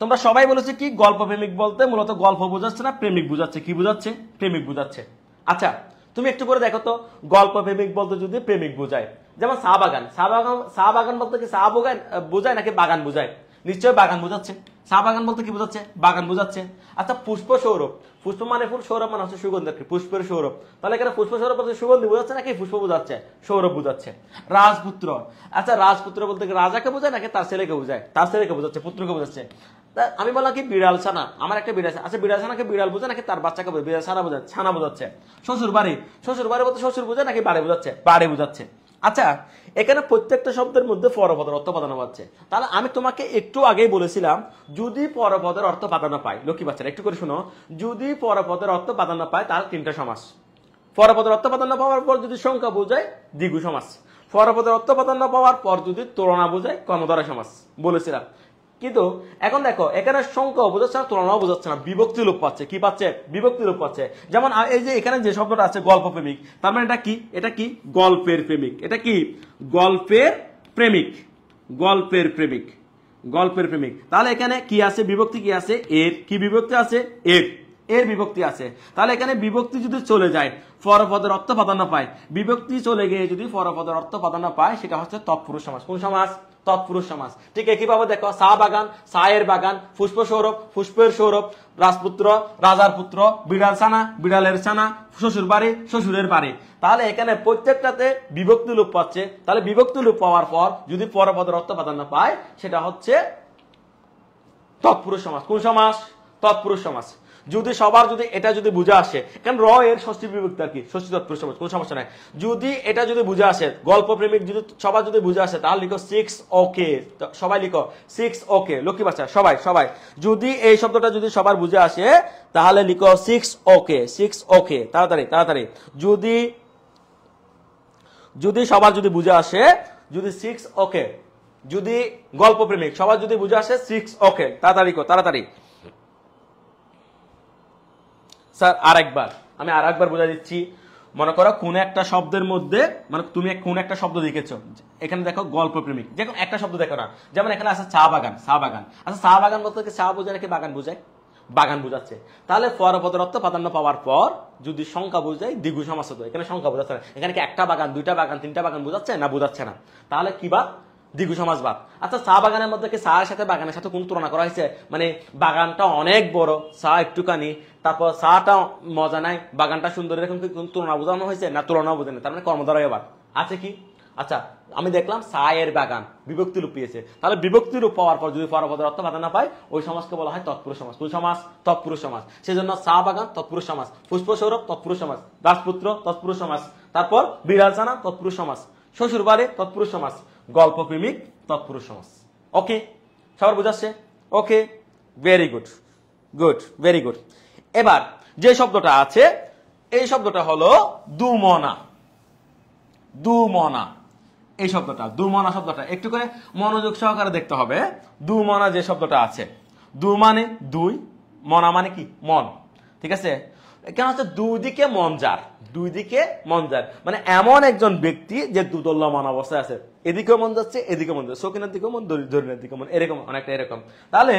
তোমরা সবাই বলেছে কি গল্প প্রেমিক বলতে মূলত গল্প বোঝাচ্ছে না প্রেমিক বোঝাচ্ছে কি বোঝাচ্ছে প্রেমিক বোঝাচ্ছে আচ্ছা তুমি একটু করে দেখো তো গল্প প্রেমিক বলতে যদি প্রেমিক বোঝায় যেমন চা বাগান চা বাগান চা বাগান বলতে কি চা বাগান বোঝায় নাকি বাগান বোঝায় নিশ্চয়ই বাগান বোঝাচ্ছে চা বাগান বলতে কি বোঝাচ্ছে বাগান বোঝাচ্ছে আচ্ছা পুষ্প সৌরভ পুষ্প মানে ফুল সৌরভ মানে হচ্ছে সুগন্ধের পুষ্পের সৌরভ তাহলে এখানে পুষ্প সৌরভ বলতে সুগন্ধি বোঝাচ্ছে নাকি পুষ্প বোঝাচ্ছে সৌরভ বোঝাচ্ছে রাজপুত্র আচ্ছা রাজপুত্র বলতে কি রাজাকে বোঝায় নাকি তার ছেলেকে বোঝায় তার ছেলেকে বোঝাচ্ছে পুত্রকে বোঝাচ্ছে আমি বললাম কি বিড়াল ছানা আমার একটা বিড়াল আচ্ছা বিড়াল ছানাকে বিড়াল বোঝে নাকি তার বাচ্চাকে বোঝে বিড়াল ছানা বোঝাচ্ছে ছানা বোঝাচ্ছে শ্বশুর বাড়ি শ্বশুর বাড়ি বলতে শ্বশুর বোঝে নাকি বাড়ি বোঝাচ্ছে বাড়ি বোঝাচ্ছে আচ্ছা এখানে প্রত্যেকটা শব্দের মধ্যে পরপদের অর্থ প্রাধান্য পাচ্ছে তাহলে আমি তোমাকে একটু আগেই বলেছিলাম যদি পরপদের অর্থ প্রাধান্য পায় লক্ষ্মী বাচ্চারা একটু করে শোনো যদি পরপদের অর্থ প্রাধান্য পায় তাহলে তিনটা সমাস পরপদের অর্থ প্রাধান্য পাওয়ার পর যদি সংখ্যা বোঝায় দ্বিগু সমাস পরপদের অর্থ প্রাধান্য পাওয়ার পর যদি তুলনা বোঝায় কর্মধারা সমাস বলেছিলাম কিন্তু এখন দেখো এখানে সংখ্যাও বোঝাচ্ছে না তুলনাও বোঝাচ্ছে না বিভক্তি লোপ পাচ্ছে কি পাচ্ছে বিভক্তি লোপ পাচ্ছে যেমন এই যে এখানে যে শব্দটা আছে গল্প প্রেমিক তার মানে এটা কি এটা কি গল্পের প্রেমিক এটা কি গল্পের প্রেমিক গল্পের প্রেমিক গল্পের প্রেমিক তাহলে এখানে কি আছে বিভক্তি কি আছে এর কি বিভক্তি আছে এর এর বিভক্তি আছে তাহলে এখানে বিভক্তি যদি চলে যায় ফরপদের অর্থ প্রাধান্য পায় বিভক্তি চলে গিয়ে যদি ফরপদের অর্থ প্রাধান্য পায় সেটা হচ্ছে তৎপুরুষ সমাজ কোন সমাজ তৎপুরুষ সমাজ ঠিক একইভাবে দেখো চা বাগান চায়ের বাগান পুষ্প সৌরভ পুষ্পের সৌরভ রাজপুত্র রাজার পুত্র বিড়াল ছানা বিড়ালের ছানা শ্বশুর বাড়ি শ্বশুরের বাড়ি তাহলে এখানে প্রত্যেকটাতে বিভক্তি লোপ পাচ্ছে তাহলে বিভক্তি লোপ পাওয়ার পর যদি পরপদের অর্থ প্রাধান্য পায় সেটা হচ্ছে তৎপুরুষ সমাজ কোন সমাজ তৎপুরুষ সমাজ যদি সবার যদি এটা যদি বুঝে আসে কারণ র এর ষষ্ঠী বিভক্তি আর কি ষষ্ঠী তৎপুরুষ সমাজ কোনো সমস্যা নাই যদি এটা যদি বুঝে আসে গল্প প্রেমিক যদি সবার যদি বুঝে আসে তাহলে লিখো সিক্স ওকে সবাই লিখো সিক্স ওকে লক্ষ্মী বাচ্চা সবাই সবাই যদি এই শব্দটা যদি সবার বুঝে আসে তাহলে লিখো সিক্স ওকে সিক্স ওকে তাড়াতাড়ি তাড়াতাড়ি যদি যদি সবার যদি বুঝে আসে যদি সিক্স ওকে যদি গল্প প্রেমিক সবার যদি বুঝে আসে সিক্স ওকে তাড়াতাড়ি কো তাড়াতাড়ি স্যার আর একবার আমি আর একবার বোঝা দিচ্ছি মনে করো কোন একটা শব্দের মধ্যে মানে তুমি কোন একটা শব্দ দেখেছ এখানে দেখো গল্প প্রেমিক দেখো একটা শব্দ দেখো না যেমন এখানে আছে চা বাগান চা বাগান আচ্ছা চা বাগান বলতে চা বোঝায় নাকি বাগান বোঝায় বাগান বোঝাচ্ছে তাহলে অর্থ প্রাধান্য পাওয়ার পর যদি সংখ্যা বোঝায় দ্বিগু সমাস হতো এখানে সংখ্যা বোঝাচ্ছে না এখানে কি একটা বাগান দুইটা বাগান তিনটা বাগান বোঝাচ্ছে না বোঝাচ্ছে না তাহলে কি বা সমাজ সমাজবাদ আচ্ছা চা বাগানের মধ্যে কি চায়ের সাথে বাগানের সাথে কোন তুলনা করা হয়েছে মানে বাগানটা অনেক বড় চা একটুখানি তারপর চাটা মজা নাই বাগানটা সুন্দর এরকম কি কোন তুলনা বোঝানো হয়েছে না তুলনা বোঝানো তার মানে কর্মধারয়বাদ আছে কি আচ্ছা আমি দেখলাম সায়ের বাগান বিভক্তি রূপ পেয়েছে তাহলে বিভক্তি রূপ পাওয়ার পর যদি পরপদের অর্থ বাধা না পায় ওই সমাজকে বলা হয় তৎপুরুষ সমাজ কোন সমাজ তৎপুরুষ সমাজ সেই জন্য চা বাগান তৎপুরুষ সমাজ সৌরভ তৎপুরুষ সমাজ দাসপুত্র তৎপুরুষ সমাজ তারপর জানা তৎপুরুষ সমাজ শ্বশুর বাড়ি তৎপুরুষ সমাজ গল্প প্রেমিক তৎপুরুষ সমাজ ওকে সবার বোঝাচ্ছে okay very good good very good এবার যে শব্দটা আছে এই শব্দটা হলো দুমনা দুমনা এই শব্দটা দুমনা শব্দটা একটু করে মনোযোগ সহকারে দেখতে হবে দুমনা যে শব্দটা আছে দু মানে দুই মনা মানে কি মন ঠিক আছে কেন হচ্ছে দুদিকে মঞ্জার দুই দিকে মন মানে এমন একজন ব্যক্তি যে দুদল্যমান অবস্থায় আছে এদিকে মন যাচ্ছে এদিকে মন যাচ্ছে শৌখিনের দিকে মন ধরিনের দিকে মন এরকম অনেকটা এরকম তাহলে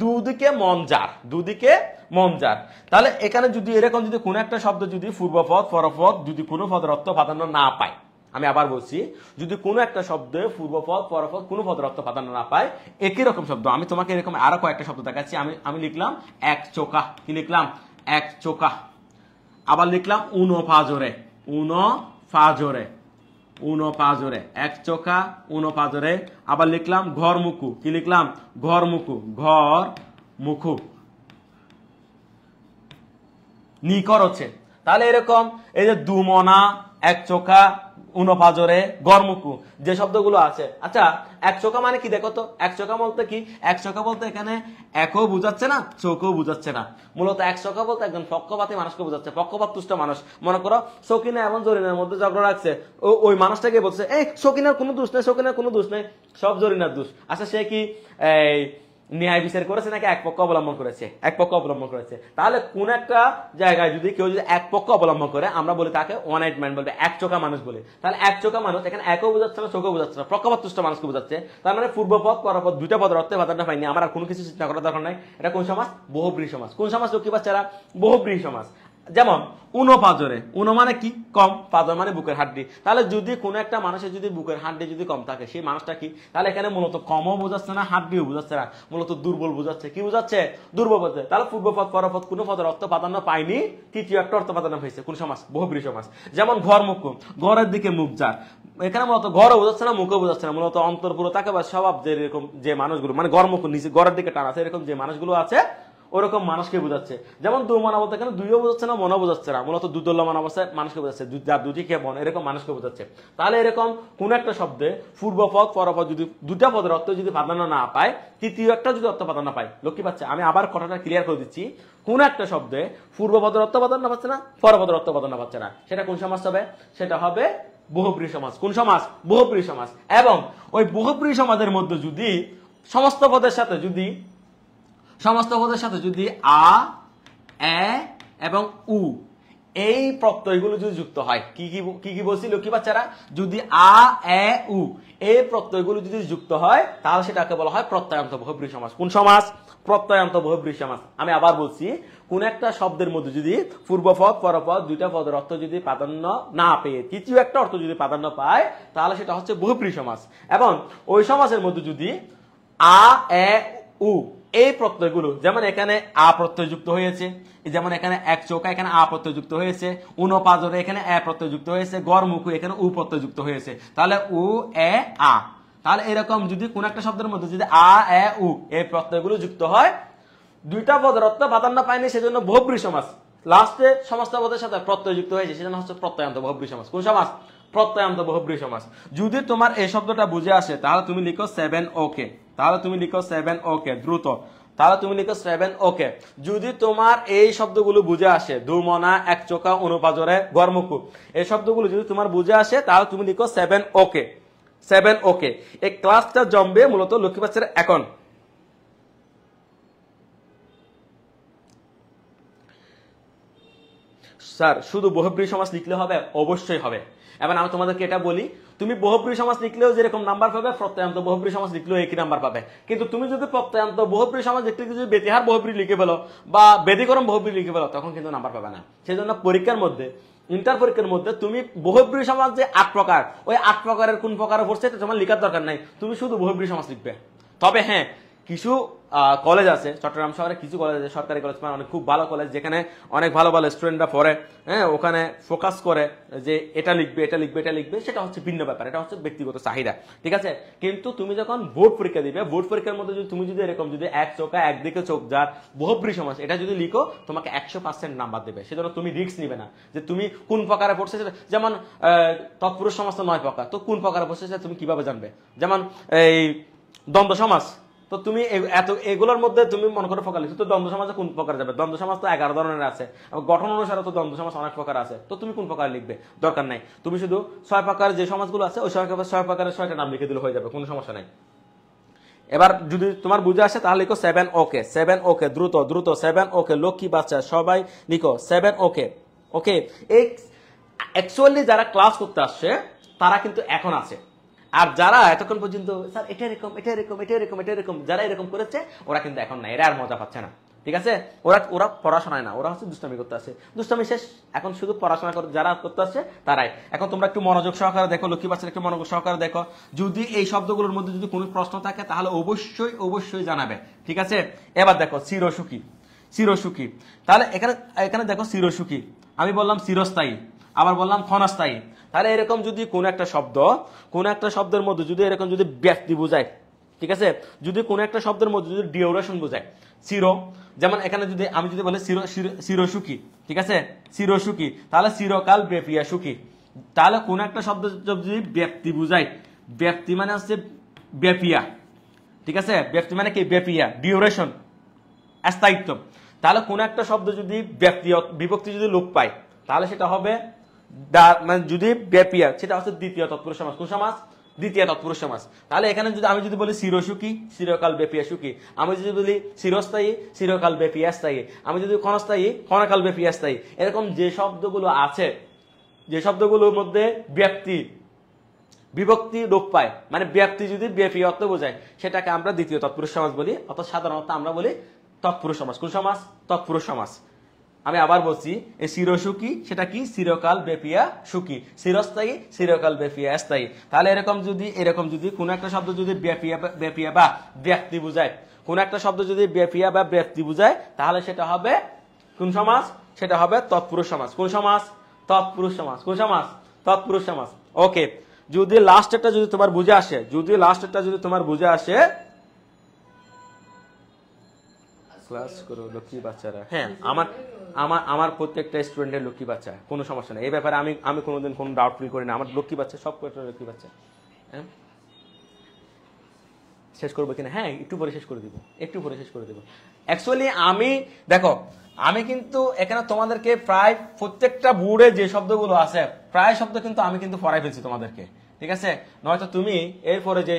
দুদিকে মন যার দুদিকে মন যার তাহলে এখানে যদি এরকম যদি কোনো একটা শব্দ যদি পূর্বপদ পরপদ যদি কোনো পদ অর্থ প্রাধান্য না পায় আমি আবার বলছি যদি কোনো একটা শব্দে পূর্বপদ পরপদ কোনো পদ রক্ত প্রাধান্য না পায় একই রকম শব্দ আমি তোমাকে এরকম আরো কয়েকটা শব্দ দেখাচ্ছি আমি আমি লিখলাম এক চোখা কি লিখলাম এক চোখা আবার লিখলাম উনো পাজরে উনো পাজরে উনো পাজরে এক চোখা উনো পাজরে আবার লিখলাম ঘর মুখু কি লিখলাম ঘর মুখু ঘর মুখু নিকর হচ্ছে তাহলে এরকম এই যে দুমনা এক চোখা উনপাজরে গরমুকু যে শব্দগুলো আছে আচ্ছা এক চোখা মানে কি দেখো তো এক চোখা বলতে কি এক চোখা বলতে এখানে একও বুঝাচ্ছে না চোখও বুঝাচ্ছে না মূলত এক চোখা বলতে একজন পক্ষপাতি মানুষকে বুঝাচ্ছে পক্ষপাত তুষ্ট মানুষ মনে করো শকিনা এমন জরিনার মধ্যে ঝগড়া রাখছে ওই মানুষটাকে বলছে এই শকিনার কোনো দোষ নেই শকিনার কোনো দোষ নেই সব জরিনার দোষ আচ্ছা সে কি এই ন্যায় বিচার করেছে নাকি এক পক্ষ অবলম্বন করেছে এক পক্ষ অবলম্বন করেছে তাহলে কোন একটা জায়গায় যদি কেউ যদি এক পক্ষ অবলম্বন করে আমরা বলি তাকে ওয়ানাইট ম্যান বলবে এক চোখা মানুষ বলে তাহলে এক চোখা মানুষ এখানে একও বোঝাচ্ছে না চোখও বোঝাচ্ছে না প্রকবাতুষ্ট মানুষকে বোঝাচ্ছে তার মানে পূর্ব পথ পরপদ দুটা পদের অর্থে ভাতাটা পাইনি আমার আর কোনো কিছু চিন্তা করার দরকার নাই এটা কোন সমাজ বহুব্রী সমাজ কোন সমাজ লক্ষ্মী বাচ্চারা বহুব্রী সমাজ যেমন উনো পাঁচরে উনো মানে কি কম পাঁচর মানে বুকের হাড্ডি তাহলে যদি কোনো একটা মানুষের যদি বুকের হাড্ডি যদি কম থাকে সেই মানুষটা কি তাহলে এখানে মূলত কমও বোঝাচ্ছে না হাড্ডিও বোঝাচ্ছে না মূলত দুর্বল বোঝাচ্ছে কি বোঝাচ্ছে দুর্বল বোঝাচ্ছে তাহলে পূর্বপদ পরপদ কোনো পদের অর্থ প্রাধান্য পায়নি তৃতীয় একটা অর্থ প্রাধান্য হয়েছে কোন সমাজ বহুব্রী সমাজ যেমন ঘর মুখ ঘরের দিকে মুখ যার এখানে মূলত ঘরও বোঝাচ্ছে না মুখও বোঝাচ্ছে না মূলত তাকে বা স্বভাব যেরকম যে মানুষগুলো মানে ঘর মুখ নিচে ঘরের দিকে টান আছে এরকম যে মানুষগুলো আছে ওরকম মানুষকে বোঝাচ্ছে যেমন দু বলতে কেন দুইও বোঝাচ্ছে না মনে বোঝাচ্ছে না মূলত দুদল্লা মানাব বসে মানুষকে বোঝাচ্ছে যার দুটি খেয়ে মন এরকম মানুষকে বোঝাচ্ছে তাহলে এরকম কোন একটা শব্দে পূর্বপদ পরপদ যদি দুটা পদের অর্থ যদি প্রাধান্য না পায় তৃতীয় একটা যদি অর্থ প্রাধান্য পায় লক্ষ্মী পাচ্ছে আমি আবার কথাটা ক্লিয়ার করে দিচ্ছি কোন একটা শব্দে পূর্বপদের অর্থ প্রাধান্য পাচ্ছে না পরপদের অর্থ প্রাধান্য পাচ্ছে না সেটা কোন সমাজ হবে সেটা হবে বহুপ্রিয় সমাজ কোন সমাজ বহুপ্রিয় সমাজ এবং ওই বহুপ্রিয় সমাজের মধ্যে যদি সমস্ত পদের সাথে যদি সমস্ত পদের সাথে যদি আ এ এবং উ এই প্রত্যয়গুলো যদি যুক্ত হয় কি কি কি কি বলছি লক্ষ্মী বাচ্চারা যদি আ এ উ এই প্রত্যয়গুলো যদি যুক্ত হয় তাহলে সেটাকে বলা হয় প্রত্যয়ান্ত বহুব্রী সমাস কোন সমাস প্রত্যয়ান্ত বহুব্রী সমাস আমি আবার বলছি কোন একটা শব্দের মধ্যে যদি পূর্বপদ পরপদ দুইটা পদের অর্থ যদি প্রাধান্য না পেয়ে কিছু একটা অর্থ যদি প্রাধান্য পায় তাহলে সেটা হচ্ছে বহুব্রী সমাস এবং ওই সমাজের মধ্যে যদি আ এ উ এই প্রত্যয়গুলো যেমন এখানে আ প্রত্যয় যুক্ত হয়েছে যেমন এখানে এক চৌকা এখানে আ প্রত্যয় যুক্ত হয়েছে উনপাজরে এখানে এ প্রত্যয় যুক্ত হয়েছে গড়মুখু এখানে উ প্রত্যয় যুক্ত হয়েছে তাহলে উ এ আ তাহলে এরকম যদি কোন একটা শব্দের মধ্যে যদি আ এ উ এই প্রত্যয়গুলো যুক্ত হয় দুইটা রত্ন প্রাধান্য পায়নি সেজন্য বহুব্রী সমাস লাস্টে সমস্ত পদের সাথে প্রত্যয় যুক্ত হয়েছে সেজন্য হচ্ছে প্রত্যয়ন্ত বহুব্রী সমাস কোন সমাস প্রত্যয়ান্ত বহুব্রী সমাস যদি তোমার এই শব্দটা বুঝে আসে তাহলে তুমি লিখো সেভেন ওকে তাহলে তুমি লিখো সেভেন ওকে দ্রুত তাহলে তুমি লিখো সেভেন ওকে যদি তোমার এই শব্দগুলো বুঝে আসে দুমনা চোখা অনুপাজরে গর্মকু এই শব্দগুলো যদি তোমার বুঝে আসে তাহলে তুমি লিখো সেভেন ওকে সেভেন ওকে এই ক্লাসটা জমবে মূলত লক্ষ্মীপাচ্ছের এখন স্যার শুধু বহুব্রী সমাজ লিখলে হবে অবশ্যই হবে এবং আমি তোমাদেরকে এটা বলি তুমি বহুপ্রিয় সমাজ লিখলেও যেরকম নাম্বার পাবে প্রত্যয়ন্ত বহুপ্রিয় সমাজ লিখলেও একই নাম্বার পাবে কিন্তু তুমি যদি প্রত্যয়ন্ত বহুপ্রিয় সমাজ লিখতে যদি বেতিহার বহুপ্রিয় লিখে ফেলো বা বেদিকরম বহুপ্রিয় লিখে ফেলো তখন কিন্তু নাম্বার পাবে না সেই জন্য পরীক্ষার মধ্যে ইন্টার পরীক্ষার মধ্যে তুমি বহুব্রী সমাজ যে আট প্রকার ওই আট প্রকারের কোন প্রকার পড়ছে এটা তোমার লেখার দরকার নাই তুমি শুধু বহুপ্রী সমাজ লিখবে তবে হ্যাঁ কিছু কলেজ আছে চট্টগ্রাম শহরে কিছু কলেজ আছে সরকারি কলেজ মানে অনেক খুব ভালো কলেজ যেখানে অনেক ভালো ভালো স্টুডেন্টরা পড়ে হ্যাঁ ওখানে ফোকাস করে যে এটা লিখবে এটা লিখবে এটা লিখবে সেটা হচ্ছে ভিন্ন ব্যাপার এটা হচ্ছে ব্যক্তিগত চাহিদা ঠিক আছে কিন্তু তুমি যখন বোর্ড পরীক্ষা দিবে বোর্ড পরীক্ষার মধ্যে যদি তুমি যদি এরকম যদি এক চোখা একদিকে চোখ যার বহুব্রী সমাজ এটা যদি লিখো তোমাকে একশো পার্সেন্ট নাম্বার দেবে সেজন্য তুমি রিস্ক নিবে না যে তুমি কোন প্রকারে পড়ছে যেমন তৎপুরুষ সমাজ তো নয় প্রকার তো কোন প্রকারে পড়ছে তুমি কিভাবে জানবে যেমন এই দ্বন্দ্ব সমাজ তো তুমি এত এগুলোর মধ্যে তুমি মনে করো ফোকাল তো দ্বন্দ্ব সমাজে কোন প্রকার যাবে দ্বন্দ্ব সমাজ তো এগারো ধরনের আছে গঠন অনুসারে তো দ্বন্দ্ব সমাজ অনেক প্রকার আছে তো তুমি কোন প্রকার লিখবে দরকার নাই তুমি শুধু ছয় প্রকার যে সমাজগুলো আছে ওই ছয় ছয় প্রকারের ছয়টা নাম লিখে দিলে হয়ে যাবে কোনো সমস্যা নাই এবার যদি তোমার বুঝে আসে তাহলে লিখো সেভেন ওকে সেভেন ওকে দ্রুত দ্রুত সেভেন ওকে লক্ষ্মী বাচ্চা সবাই লিখো সেভেন ওকে ওকে এই অ্যাকচুয়ালি যারা ক্লাস করতে আসছে তারা কিন্তু এখন আছে আর যারা এতক্ষণ পর্যন্ত স্যার এটা এরকম এটা এরকম এটা এরকম এটা এরকম যারা এরকম করেছে ওরা কিন্তু এখন না এরা আর মজা পাচ্ছে না ঠিক আছে ওরা ওরা পড়াশোনায় না ওরা হচ্ছে দুষ্টামি করতে আসে দুষ্টামি শেষ এখন শুধু পড়াশোনা করে যারা করতে আসছে তারাই এখন তোমরা একটু মনোযোগ সহকারে দেখো লক্ষ্মী পাচ্ছেন একটু মনোযোগ সহকারে দেখো যদি এই শব্দগুলোর মধ্যে যদি কোনো প্রশ্ন থাকে তাহলে অবশ্যই অবশ্যই জানাবে ঠিক আছে এবার দেখো চিরসুখী চিরসুখী তাহলে এখানে এখানে দেখো চিরসুখী আমি বললাম চিরস্থায়ী আবার বললাম ক্ষণস্থায়ী তাহলে এরকম যদি কোন একটা শব্দ কোন একটা শব্দের মধ্যে যদি এরকম যদি ব্যক্তি বোঝায় ঠিক আছে যদি কোন একটা শব্দের মধ্যে যদি ডিওরেশন বোঝায় সিরো যেমন এখানে যদি আমি যদি বলি সিরো সিরো সুখী ঠিক আছে সিরো সুখী তাহলে চিরকাল বেপিয়া সুখী তাহলে কোন একটা শব্দ যদি ব্যক্তি বোঝায় ব্যক্তি মানে হচ্ছে বেপিয়া ঠিক আছে ব্যক্তি মানে কি বেপিয়া ডিওরেশন স্থায়িত্ব তাহলে কোন একটা শব্দ যদি ব্যক্তি বিভক্তি যদি লোপ পায় তাহলে সেটা হবে মানে যদি ব্যাপিয়া সেটা হচ্ছে দ্বিতীয় তৎপুরুষ সমাজ কোন সমাজ দ্বিতীয় তৎপুরুষ সমাজ তাহলে এখানে যদি আমি যদি বলি সুখী চিরকাল ব্যাপিয়া সুখী আমি যদি বলি চিরস্থায়ী চিরকাল ব্যাপিয়া স্থায়ী আমি যদি ক্ষণস্থায়ী ক্ষণকাল ব্যাপিয়া স্থায়ী এরকম যে শব্দগুলো আছে যে শব্দগুলোর মধ্যে ব্যক্তি বিভক্তি লোপ পায় মানে ব্যক্তি যদি ব্যাপী অর্থ বোঝায় সেটাকে আমরা দ্বিতীয় তৎপুরুষ সমাজ বলি অর্থাৎ সাধারণত আমরা বলি তৎপুরুষ সমাজ কোন সমাজ তৎপুরুষ সমাজ আমি আবার বলছি এই চিরসুখী সেটা কি চিরকাল বেপিয়া সুখী চিরস্থায়ী চিরকাল বেপিয়া স্থায়ী তাহলে এরকম যদি এরকম যদি কোন একটা শব্দ যদি ব্যাপিয়া বেপিয়া বা ব্যক্তি বুঝায় কোন একটা শব্দ যদি ব্যাপিয়া বা ব্যক্তি বুঝায় তাহলে সেটা হবে কোন সমাজ সেটা হবে তৎপুরুষ সমাজ কোন সমাজ তৎপুরুষ সমাজ কোন সমাজ তৎপুরুষ সমাজ ওকে যদি লাস্ট একটা যদি তোমার বুঝে আসে যদি লাস্টেরটা যদি তোমার বুঝে আসে ক্লাস করো লক্ষ্মী বাচ্চারা হ্যাঁ আমার আমার আমার প্রত্যেকটা স্টুডেন্টের লক্ষ্মী বাচ্চা কোনো সমস্যা নেই এই ব্যাপারে আমি আমি কোনোদিন কোনো ডাউট ফিল করি না আমার লক্ষ্মী বাচ্চা সব কয়েকটা লক্ষ্মী বাচ্চা হ্যাঁ শেষ করবো কিনা হ্যাঁ একটু পরে শেষ করে দিব একটু পরে শেষ করে দিব অ্যাকচুয়ালি আমি দেখো আমি কিন্তু এখানে তোমাদেরকে প্রায় প্রত্যেকটা বোর্ডে যে শব্দগুলো আছে প্রায় শব্দ কিন্তু আমি কিন্তু পড়াই ফেলছি তোমাদেরকে ঠিক আছে নয়তো তুমি এরপরে যে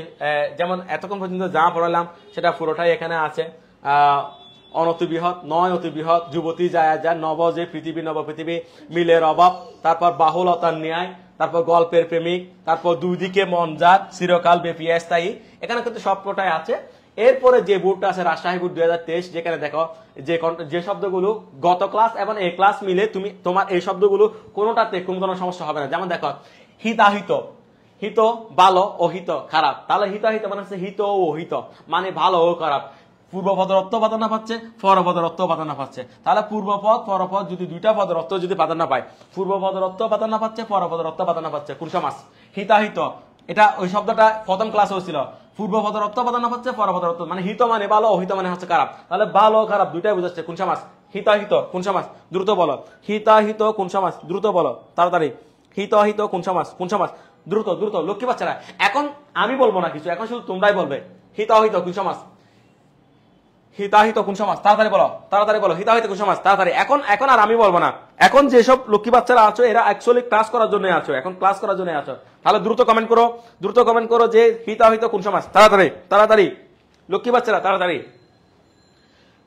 যেমন এতক্ষণ পর্যন্ত যা পড়ালাম সেটা পুরোটাই এখানে আছে অনতিবৃহৎ নয় অতিবৃহৎ যুবতী যায় যায় নব যে পৃথিবী নব পৃথিবী মিলের অভাব তারপর বাহুলতার ন্যায় তারপর গল্পের প্রেমিক তারপর দুই দিকে মনজাত চিরকাল ব্যাপী স্থায়ী এখানে কিন্তু সবকটাই আছে এরপরে যে বুটটা আছে রাজশাহী বুট দুই যেখানে দেখো যে যে শব্দগুলো গত ক্লাস এবং এই ক্লাস মিলে তুমি তোমার এই শব্দগুলো কোনোটাতে কোনো ধরনের সমস্যা হবে না যেমন দেখো হিতাহিত হিত ভালো অহিত খারাপ তাহলে হিতাহিত মানে হচ্ছে হিত ও অহিত মানে ভালো ও খারাপ পূর্বপদের অর্থ প্রাধান্য পাচ্ছে পরপদের অর্থ প্রাধান্য পাচ্ছে তাহলে পূর্বপদ পরপদ যদি দুইটা পদের অর্থ যদি প্রাধান্য পায় পূর্বপদের অর্থ প্রাধান্য পাচ্ছে পরপদের অর্থ প্রাধান্য পাচ্ছে কোন সমাস হিতাহিত এটা ওই শব্দটা প্রথম ক্লাস হয়েছিল পূর্ব অর্থ প্রধান পাচ্ছে পর অর্থ মানে হিত মানে ভালো অহিত মানে হচ্ছে খারাপ তাহলে ভালো খারাপ দুইটাই বুঝাচ্ছে কোন সমাস হিতাহিত কোন সমাস দ্রুত বলো হিতাহিত কোন সমাস দ্রুত বলো তাড়াতাড়ি হিতাহিত কোন সমাস কোন সমাস দ্রুত দ্রুত লক্ষ্মী বাচ্চারা এখন আমি বলবো না কিছু এখন শুধু তোমরাই বলবে হিতাহিত কোন সমাস হিতাহিত কোন সমাজ তাড়াতাড়ি বলো তাড়াতাড়ি বলো হিতাহিত কোন সমাজ তাড়াতাড়ি এখন এখন আর আমি বলবো না এখন যেসব লক্ষ্মী বাচ্চারা আছো এরা অ্যাকচুয়ালি ক্লাস করার জন্য আছো এখন ক্লাস করার জন্য আছো তাহলে দ্রুত কমেন্ট করো দ্রুত কমেন্ট করো যে হিতাহিত কোন সমাজ তাড়াতাড়ি তাড়াতাড়ি লক্ষ্মী বাচ্চারা তাড়াতাড়ি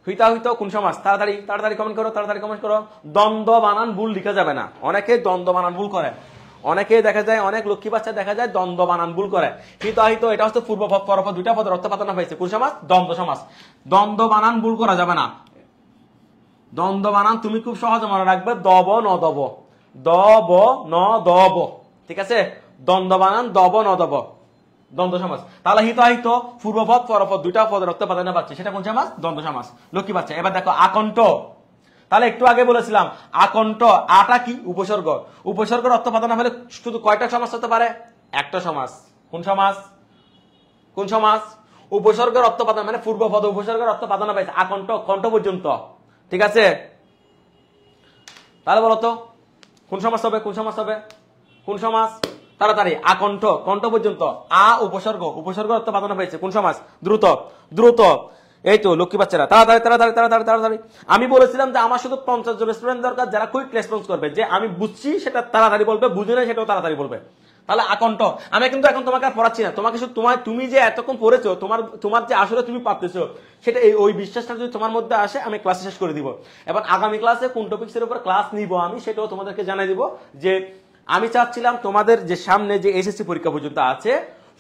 হিতাহিত কোন সমাজ তাড়াতাড়ি তাড়াতাড়ি কমেন্ট করো তাড়াতাড়ি কমেন্ট করো দ্বন্দ্ব বানান ভুল লিখা যাবে না অনেকে দ্বন্দ্ব বানান ভুল করে অনেকেই দেখা যায় অনেক লক্ষ্মী বাচ্চা দেখা যায় দ্বন্দ্ব বানান ভুল করে হিতাহিত এটা হচ্ছে পূর্ব পরপর দুইটা পদের অর্থ পাতানো হয়েছে কোন সমাজ দ্বন্দ্ব সমাজ দ্বন্দ্ব বানান ভুল করা যাবে না দ্বন্দ্ব বানান তুমি খুব সহজে মনে রাখবে দব ন দব দব ন দব ঠিক আছে দ্বন্দ্ব বানান দব ন দব দ্বন্দ্ব সমাজ তাহলে হিতাহিত পূর্বপদ পরপদ দুইটা পদের অর্থ পাতানো পাচ্ছে সেটা কোন সমাজ দ্বন্দ্ব সমাজ লক্ষ্মী বাচ্চা এবার দেখো আকণ্ঠ তাহলে একটু আগে বলেছিলাম আকণ্ঠ আটা কি উপসর্গ উপসর্গের অর্থ পাতা না হলে শুধু কয়টা সমাজ হতে পারে একটা সমাজ কোন সমাজ কোন সমাজ উপসর্গের অর্থ পাতা মানে পূর্বপদ উপসর্গের অর্থ পাতা না পাইছে আকণ্ঠ কণ্ঠ পর্যন্ত ঠিক আছে তাহলে বলতো কোন সমাজ হবে কোন সমাজ হবে কোন সমাজ তাড়াতাড়ি আকণ্ঠ কণ্ঠ পর্যন্ত আ উপসর্গ উপসর্গের অর্থ পাতানো হয়েছে কোন সমাজ দ্রুত দ্রুত এই তো লক্ষ্মী বাচ্চারা তাড়াতাড়ি তাড়াতাড়ি তারা তাড়াতাড়ি আমি বলেছিলাম যে আমার শুধু পঞ্চাশ জন স্টুডেন্ট দরকার যারা কুইক রেসপন্স করবে যে আমি বুঝছি সেটা তাড়াতাড়ি বলবে বুঝি না সেটাও তাড়াতাড়ি বলবে তাহলে আকণ্ঠ আমি কিন্তু এখন তোমাকে পড়াচ্ছি না তোমাকে শুধু তোমার তুমি যে এতক্ষণ পড়েছো তোমার তোমার যে আসলে তুমি পারতেছো সেটা এই ওই বিশ্বাসটা যদি তোমার মধ্যে আসে আমি ক্লাস শেষ করে দিব এবং আগামী ক্লাসে কোন টপিক্সের উপর ক্লাস নিব আমি সেটাও তোমাদেরকে জানাই দিব যে আমি চাচ্ছিলাম তোমাদের যে সামনে যে এসএসসি পরীক্ষা পর্যন্ত আছে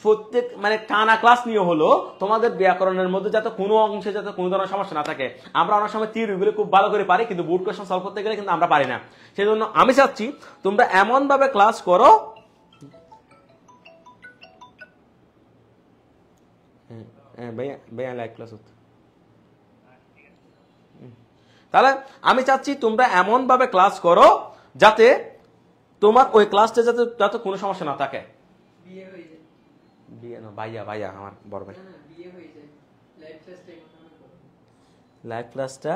প্রত্যেক মানে টানা ক্লাস নিয়ে হলো তোমাদের ব্যাকরণের মধ্যে যাতে কোনো অংশে যাতে কোনো ধরনের সমস্যা না থাকে আমরা অনেক সময় থিওরিগুলো খুব ভালো করে পারি কিন্তু বোর্ড কোয়েশন সলভ করতে গেলে কিন্তু আমরা পারি না সেই জন্য আমি চাচ্ছি তোমরা এমনভাবে ক্লাস করো ক্লাস হ্যাঁ, হ্যাঁ, তাহলে আমি চাচ্ছি তোমরা এমনভাবে ক্লাস করো যাতে তোমার ওই ক্লাসটা যাতে যাতে কোনো সমস্যা না থাকে বিয়ে না ভাইয়া ভাইয়া আমার বড় ভাই লাইভ ক্লাসটা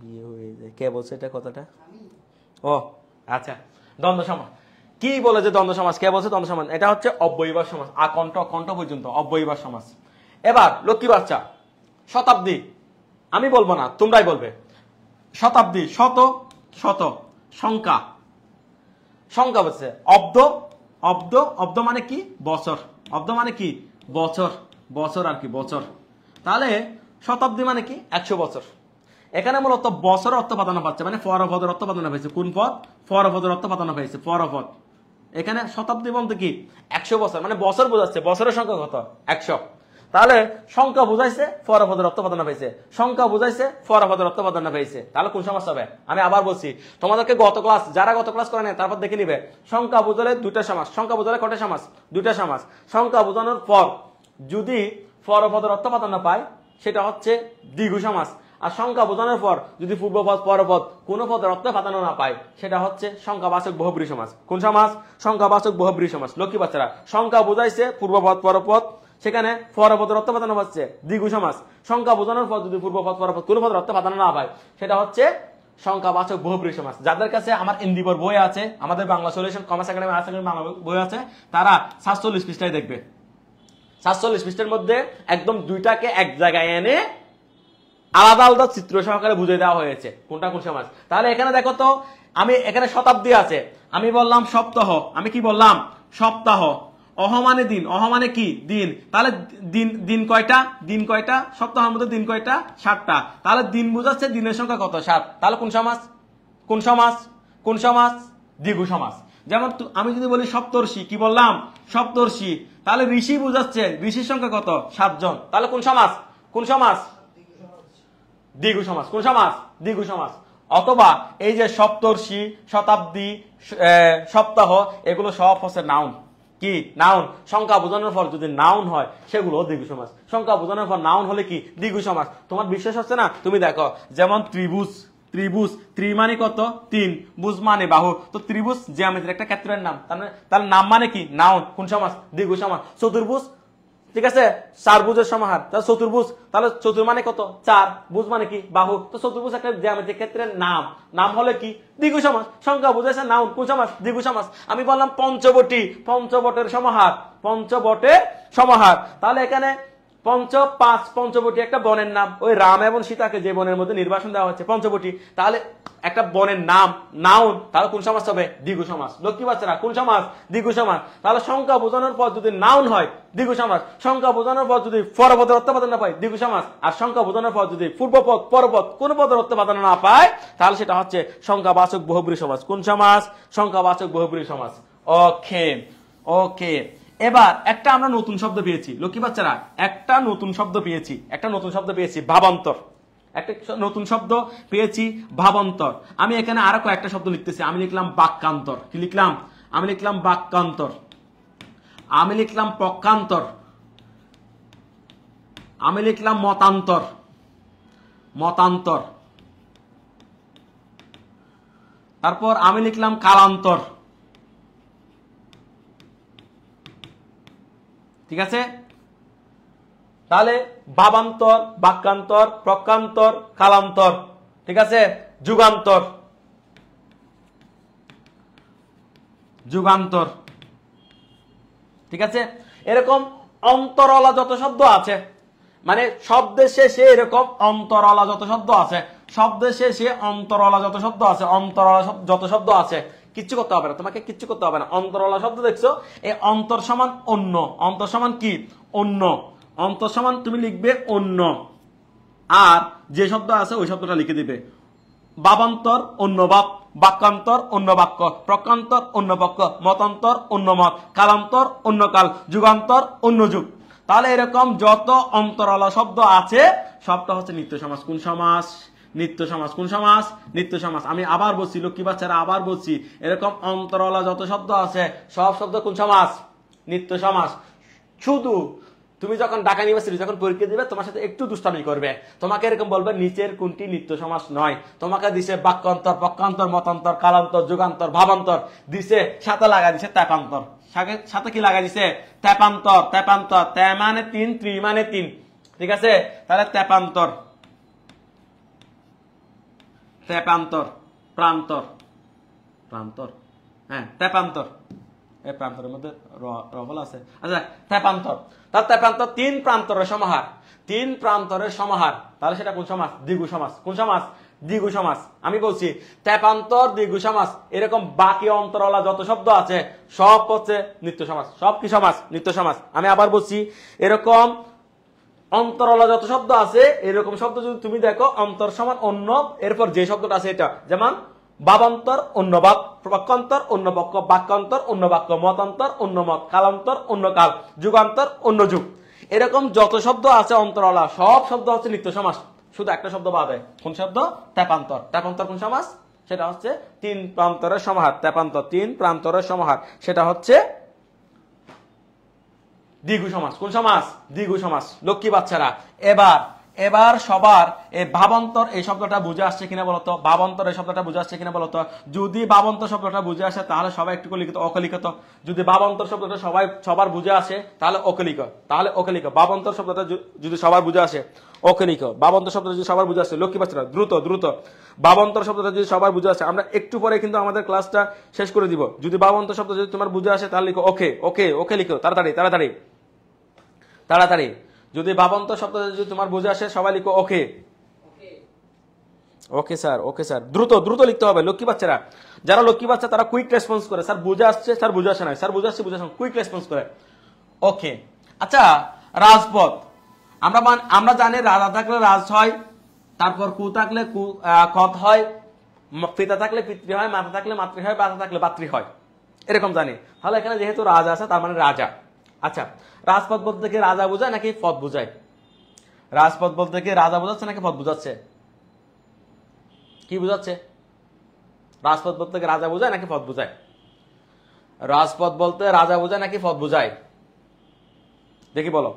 বিয়ে হয়ে যায় কে বলছে এটা কথাটা ও আচ্ছা দ্বন্দ্ব সমাজ কি বলে যে দ্বন্দ্ব সমাজ কে বলছে দ্বন্দ্ব সমাজ এটা হচ্ছে অব্যয়ীবার সমাজ আকণ্ঠ কণ্ঠ পর্যন্ত অব্যয়ীবার সমাজ এবার লক্ষ্মী বাচ্চা শতাব্দী আমি বলবো না তোমরাই বলবে শতাব্দী শত শত সংখ্যা সংখ্যা হচ্ছে অব্দ অব্দ অব্দ মানে কি বছর অব্দ মানে কি বছর বছর আর কি বছর তাহলে শতাব্দী মানে কি একশো বছর এখানে মূলত বছর অর্থ পাতানো পাচ্ছে মানে ফরভদের অর্থ পাতানো পেয়েছে কোন পদ ফরফদের অর্থ পাতানো পেয়েছে ফরভদ এখানে শতাব্দী বলতে কি একশো বছর মানে বছর বোঝাচ্ছে বছরের সংখ্যা কত একশো তাহলে সংখ্যা বুঝাইছে রক্ত রক্তপাতনা পাইছে সংখ্যা বুঝাইছে রক্ত রক্তপাতনা পাইছে তাহলে কোন সমস্যা হবে আমি আবার বলছি তোমাদেরকে গত ক্লাস যারা গত ক্লাস করে নেয় তারপর দেখে নিবে সংখ্যা বুঝলে দুইটা সমাজ সংখ্যা বুঝলে কটা সমাজ দুইটা সমাজ সংখ্যা বোঝানোর পর যদি রক্ত রক্তপাতনা পায় সেটা হচ্ছে দীর্ঘ সমাজ আর সংখ্যা বোঝানোর পর যদি পূর্বপদ পরপদ কোনো পদ রক্ত পাতানো না পায় সেটা হচ্ছে সংখ্যাবাচক বহুব্রী সমাজ কোন সমাস সংখ্যাবাচক বহুব্রী সমাজ লক্ষ্মী বাচ্চারা সংখ্যা বোঝাইছে পূর্বপদ পরপদ সেখানে ফরাপদের অর্থ প্রাধান্য পাচ্ছে দ্বিগু সমাস সংখ্যা বোঝানোর পর যদি পূর্বপদ পরপদ কোনো পদের অর্থ প্রাধান্য না পায় সেটা হচ্ছে সংখ্যাবাচক বহুপ্রী সমাস যাদের কাছে আমার ইন্দিপর বই আছে আমাদের Bangla solution commerce academy arts academy Bangla বই আছে তারা সাতচল্লিশ পৃষ্ঠায় দেখবে সাতচল্লিশ পৃষ্ঠের মধ্যে একদম দুইটাকে এক জায়গায় এনে আলাদা আলাদা চিত্র সহকারে বুঝে দেওয়া হয়েছে কোনটা কোন সমাজ তাহলে এখানে দেখো তো আমি এখানে শতাব্দী আছে আমি বললাম সপ্তাহ আমি কি বললাম সপ্তাহ অহমানে দিন অহমানে কি দিন তাহলে দিন দিন কয়টা দিন কয়টা সপ্তাহের মধ্যে দিন কয়টা সাতটা তাহলে দিন বোঝাচ্ছে দিনের সংখ্যা কত সাত তাহলে কোন সমাজ কোন সমাজ কোন সমাজ দ্বিগু সমাজ যেমন আমি যদি বলি সপ্তর্ষি কি বললাম সপ্তর্ষি তাহলে ঋষি বোঝাচ্ছে ঋষির সংখ্যা কত সাতজন তাহলে কোন সমাজ কোন সমাজ দ্বিগু সমাজ কোন সমাজ দ্বিগু সমাজ অথবা এই যে সপ্তর্ষি শতাব্দী সপ্তাহ এগুলো সব হচ্ছে নাউন কি নাউন সংখ্যা বোঝানোর পর যদি নাউন হয় সেগুলো দীর্ঘ সমাজ সংখ্যা বোঝানোর পর নাউন হলে কি দীর্ঘ সমাজ তোমার বিশ্বাস হচ্ছে না তুমি দেখো যেমন ত্রিভুজ ত্রিভুজ ত্রি মানে কত তিন বুঝ মানে বাহু তো ত্রিভুজ জ্যামিতির একটা ক্ষেত্রের নাম তার মানে- নাম মানে কি নাউন কোন সমাজ দীর্ঘ সমাজ চতুর্ভুজ ঠিক আছে চারভুজের সমাহার তাহলে চতুর্ভুজ তাহলে চতুর মানে কত চার বুজ মানে কি বাহু তো চতুর্ভুজ একটা জ্যামিতিক ক্ষেত্রে নাম নাম হলে কি দ্বিগু সমাস সংখ্যা বুঝেছে নাম কোন সমাস দ্বিগু সমাস আমি বললাম পঞ্চবটি পঞ্চবটের সমাহার পঞ্চবটের সমাহার তাহলে এখানে পঞ্চ পাঁচ পঞ্চবটি একটা বনের নাম ওই রাম এবং সীতাকে যে বনের মধ্যে নির্বাসন দেওয়া হচ্ছে পঞ্চবটি তাহলে একটা বনের নাম নাউন তাহলে কোন সমাজ হবে দীঘু সমাজ লক্ষ্মী বাচ্চারা কোন সমাজ দীঘু সমাজ তাহলে সংখ্যা বোঝানোর পর যদি নাউন হয় দীঘু সমাজ সংখ্যা বোঝানোর পর যদি পরপদের অর্থপাদন না পায় দীঘু সমাজ আর সংখ্যা বোঝানোর পর যদি পূর্বপদ পরপদ কোন পদের অর্থপাদন না পায় তাহলে সেটা হচ্ছে সংখ্যা বাচক বহুব্রী সমাজ কোন সমাজ সংখ্যাবাচক বহুব্রী সমাজ ওকে ওকে এবার একটা আমরা নতুন শব্দ পেয়েছি লক্ষ্মী বাচ্চারা একটা নতুন শব্দ পেয়েছি একটা নতুন শব্দ পেয়েছি ভাবান্তর একটা নতুন শব্দ পেয়েছি ভাবান্তর আমি এখানে আরো কয়েকটা শব্দ লিখতেছি আমি লিখলাম বাক্যান্তর কি লিখলাম আমি লিখলাম বাক্যান্তর আমি লিখলাম পক্ষান্তর আমি লিখলাম মতান্তর মতান্তর তারপর আমি লিখলাম কালান্তর ঠিক আছে তাহলে বাবান্তর বাক্যান্তর প্রকান্তর কালান্তর ঠিক আছে যুগান্তর যুগান্তর ঠিক আছে এরকম অন্তরলা যত শব্দ আছে মানে শব্দের শেষে এরকম অন্তরলা যত শব্দ আছে শব্দের শেষে অন্তরলা যত শব্দ আছে অন্তরলা যত শব্দ আছে কিচ্ছু করতে হবে না তোমাকে কিচ্ছু করতে হবে না অন্তরওয়ালা শব্দ দেখছো এই অন্তর সমান অন্য অন্তর সমান কি অন্য অন্তর সমান তুমি লিখবে অন্য আর যে শব্দ আছে ওই শব্দটা লিখে দিবে বাবান্তর অন্য বাপ বাক্যান্তর অন্য বাক্য প্রকান্তর অন্য বাক্য মতান্তর অন্য মত কালান্তর অন্য কাল যুগান্তর অন্য যুগ তাহলে এরকম যত অন্তরালা শব্দ আছে সবটা হচ্ছে নিত্য সমাজ কোন সমাজ নিত্য সমাজ কোন সমাজ নিত্য সমাজ আমি আবার বলছি লক্ষ্মী বাচ্চারা আবার বলছি এরকম অন্তরওয়ালা যত শব্দ আছে সব শব্দ কোন সমাজ নিত্য সমাজ শুধু তুমি যখন ডাকা ইউনিভার্সিটি যখন পরীক্ষা দিবে তোমার সাথে একটু দুষ্টামি করবে তোমাকে এরকম বলবে নিচের কোনটি নিত্য সমাজ নয় তোমাকে দিছে বাক্যান্তর পক্ষান্তর মতান্তর কালান্তর যুগান্তর ভাবান্তর দিছে সাথে লাগা দিছে ত্যাপান্তর সাথে কি লাগা দিছে ত্যাপান্তর ত্যাপান্তর মানে তিন ত্রি মানে তিন ঠিক আছে তাহলে ত্যাপান্তর তেপান্তর প্রান্তর প্রান্তর হ্যাঁ তেপান্তর এই প্রান্তরের মধ্যে রবল আছে আচ্ছা তেপান্তর তার তেপান্তর তিন প্রান্তরের সমাহার তিন প্রান্তরের সমাহার তাহলে সেটা কোন সমাজ দ্বিগু সমাজ কোন সমাজ দ্বিগু সমাস আমি বলছি তেপান্তর দ্বিগু সমাস এরকম বাকি অন্তরওয়ালা যত শব্দ আছে সব হচ্ছে নিত্য সমাস সব কি সমাস নিত্য সমাস আমি আবার বলছি এরকম অন্তরলা যত শব্দ আছে এরকম শব্দ যদি তুমি দেখো অন্তর সমান অন্য এরপর যে শব্দটা আছে এটা যেমন বাবান্তর অন্য বাক বাক্যান্তর অন্য পক্ষ বাক্যান্তর অন্য বাক্য মতান্তর অন্য মত কালান্তর অন্য কাল যুগান্তর অন্য যুগ এরকম যত শব্দ আছে অন্তরলা সব শব্দ হচ্ছে নিত্য সমাস শুধু একটা শব্দ বাদে কোন শব্দ ত্যাপান্তর ত্যাপান্তর কোন সমাস সেটা হচ্ছে তিন প্রান্তরের সমাহার ত্যাপান্তর তিন প্রান্তরের সমাহার সেটা হচ্ছে দ্বিগু সমাস কোন সমাস দ্বিগু সমাস লক্ষ্মী বাচ্চারা এবার এবার সবার এই ভাবন্তর এই শব্দটা বুঝে আসছে কিনা বলতো ভাবন্তর এই শব্দটা বুঝে আসছে কিনা বলতো যদি ভাবন্ত শব্দটা বুঝে আসে তাহলে সবাই একটু লিখিত অকলিখিত যদি ভাবন্তর শব্দটা সবাই সবার বুঝে আসে তাহলে অকলিক তাহলে অকলিক ভাবন্তর শব্দটা যদি সবার বুঝে আসে অকলিক ভাবন্ত শব্দটা যদি সবার বুঝে আসে লক্ষ্মী বাচ্চারা দ্রুত দ্রুত ভাবন্তর শব্দটা যদি সবার বুঝে আসে আমরা একটু পরে কিন্তু আমাদের ক্লাসটা শেষ করে দিব যদি ভাবন্ত শব্দ যদি তোমার বুঝে আসে তাহলে লিখো ওকে ওকে ওকে লিখো তাড়াতাড়ি তাড়াতাড়ি তাড়াতাড়ি যদি বাবন্ত শব্দ যদি তোমার বুঝে আসে সবাই লিখো ওকে ওকে স্যার ওকে স্যার দ্রুত দ্রুত লিখতে হবে লক্ষ্মী বাচ্চারা যারা লক্ষ্মী বাচ্চা তারা কুইক রেসপন্স করে স্যার বুঝে আসছে স্যার বুঝে আসে নাই স্যার বুঝে আসছে বুঝে আসে কুইক রেসপন্স করে ওকে আচ্ছা রাজপথ আমরা আমরা জানি রাজা থাকলে রাজ হয় তারপর কু থাকলে কু কত হয় পিতা থাকলে পিতৃ হয় মাতা থাকলে মাতৃ হয় বাতা থাকলে বাতৃ হয় এরকম জানি তাহলে এখানে যেহেতু রাজা আছে তার মানে রাজা আচ্ছা রাজপথ বলতে কি রাজা বোঝায় নাকি পথ বোঝায় রাজপথ বলতে কি রাজা বোঝাচ্ছে নাকি পথ বোঝাচ্ছে কি বোঝাচ্ছে রাজপথ বলতে কি রাজা বোঝায় নাকি পথ বোঝায় রাজপথ বলতে রাজা বোঝায় নাকি পথ বোঝায় দেখি বলো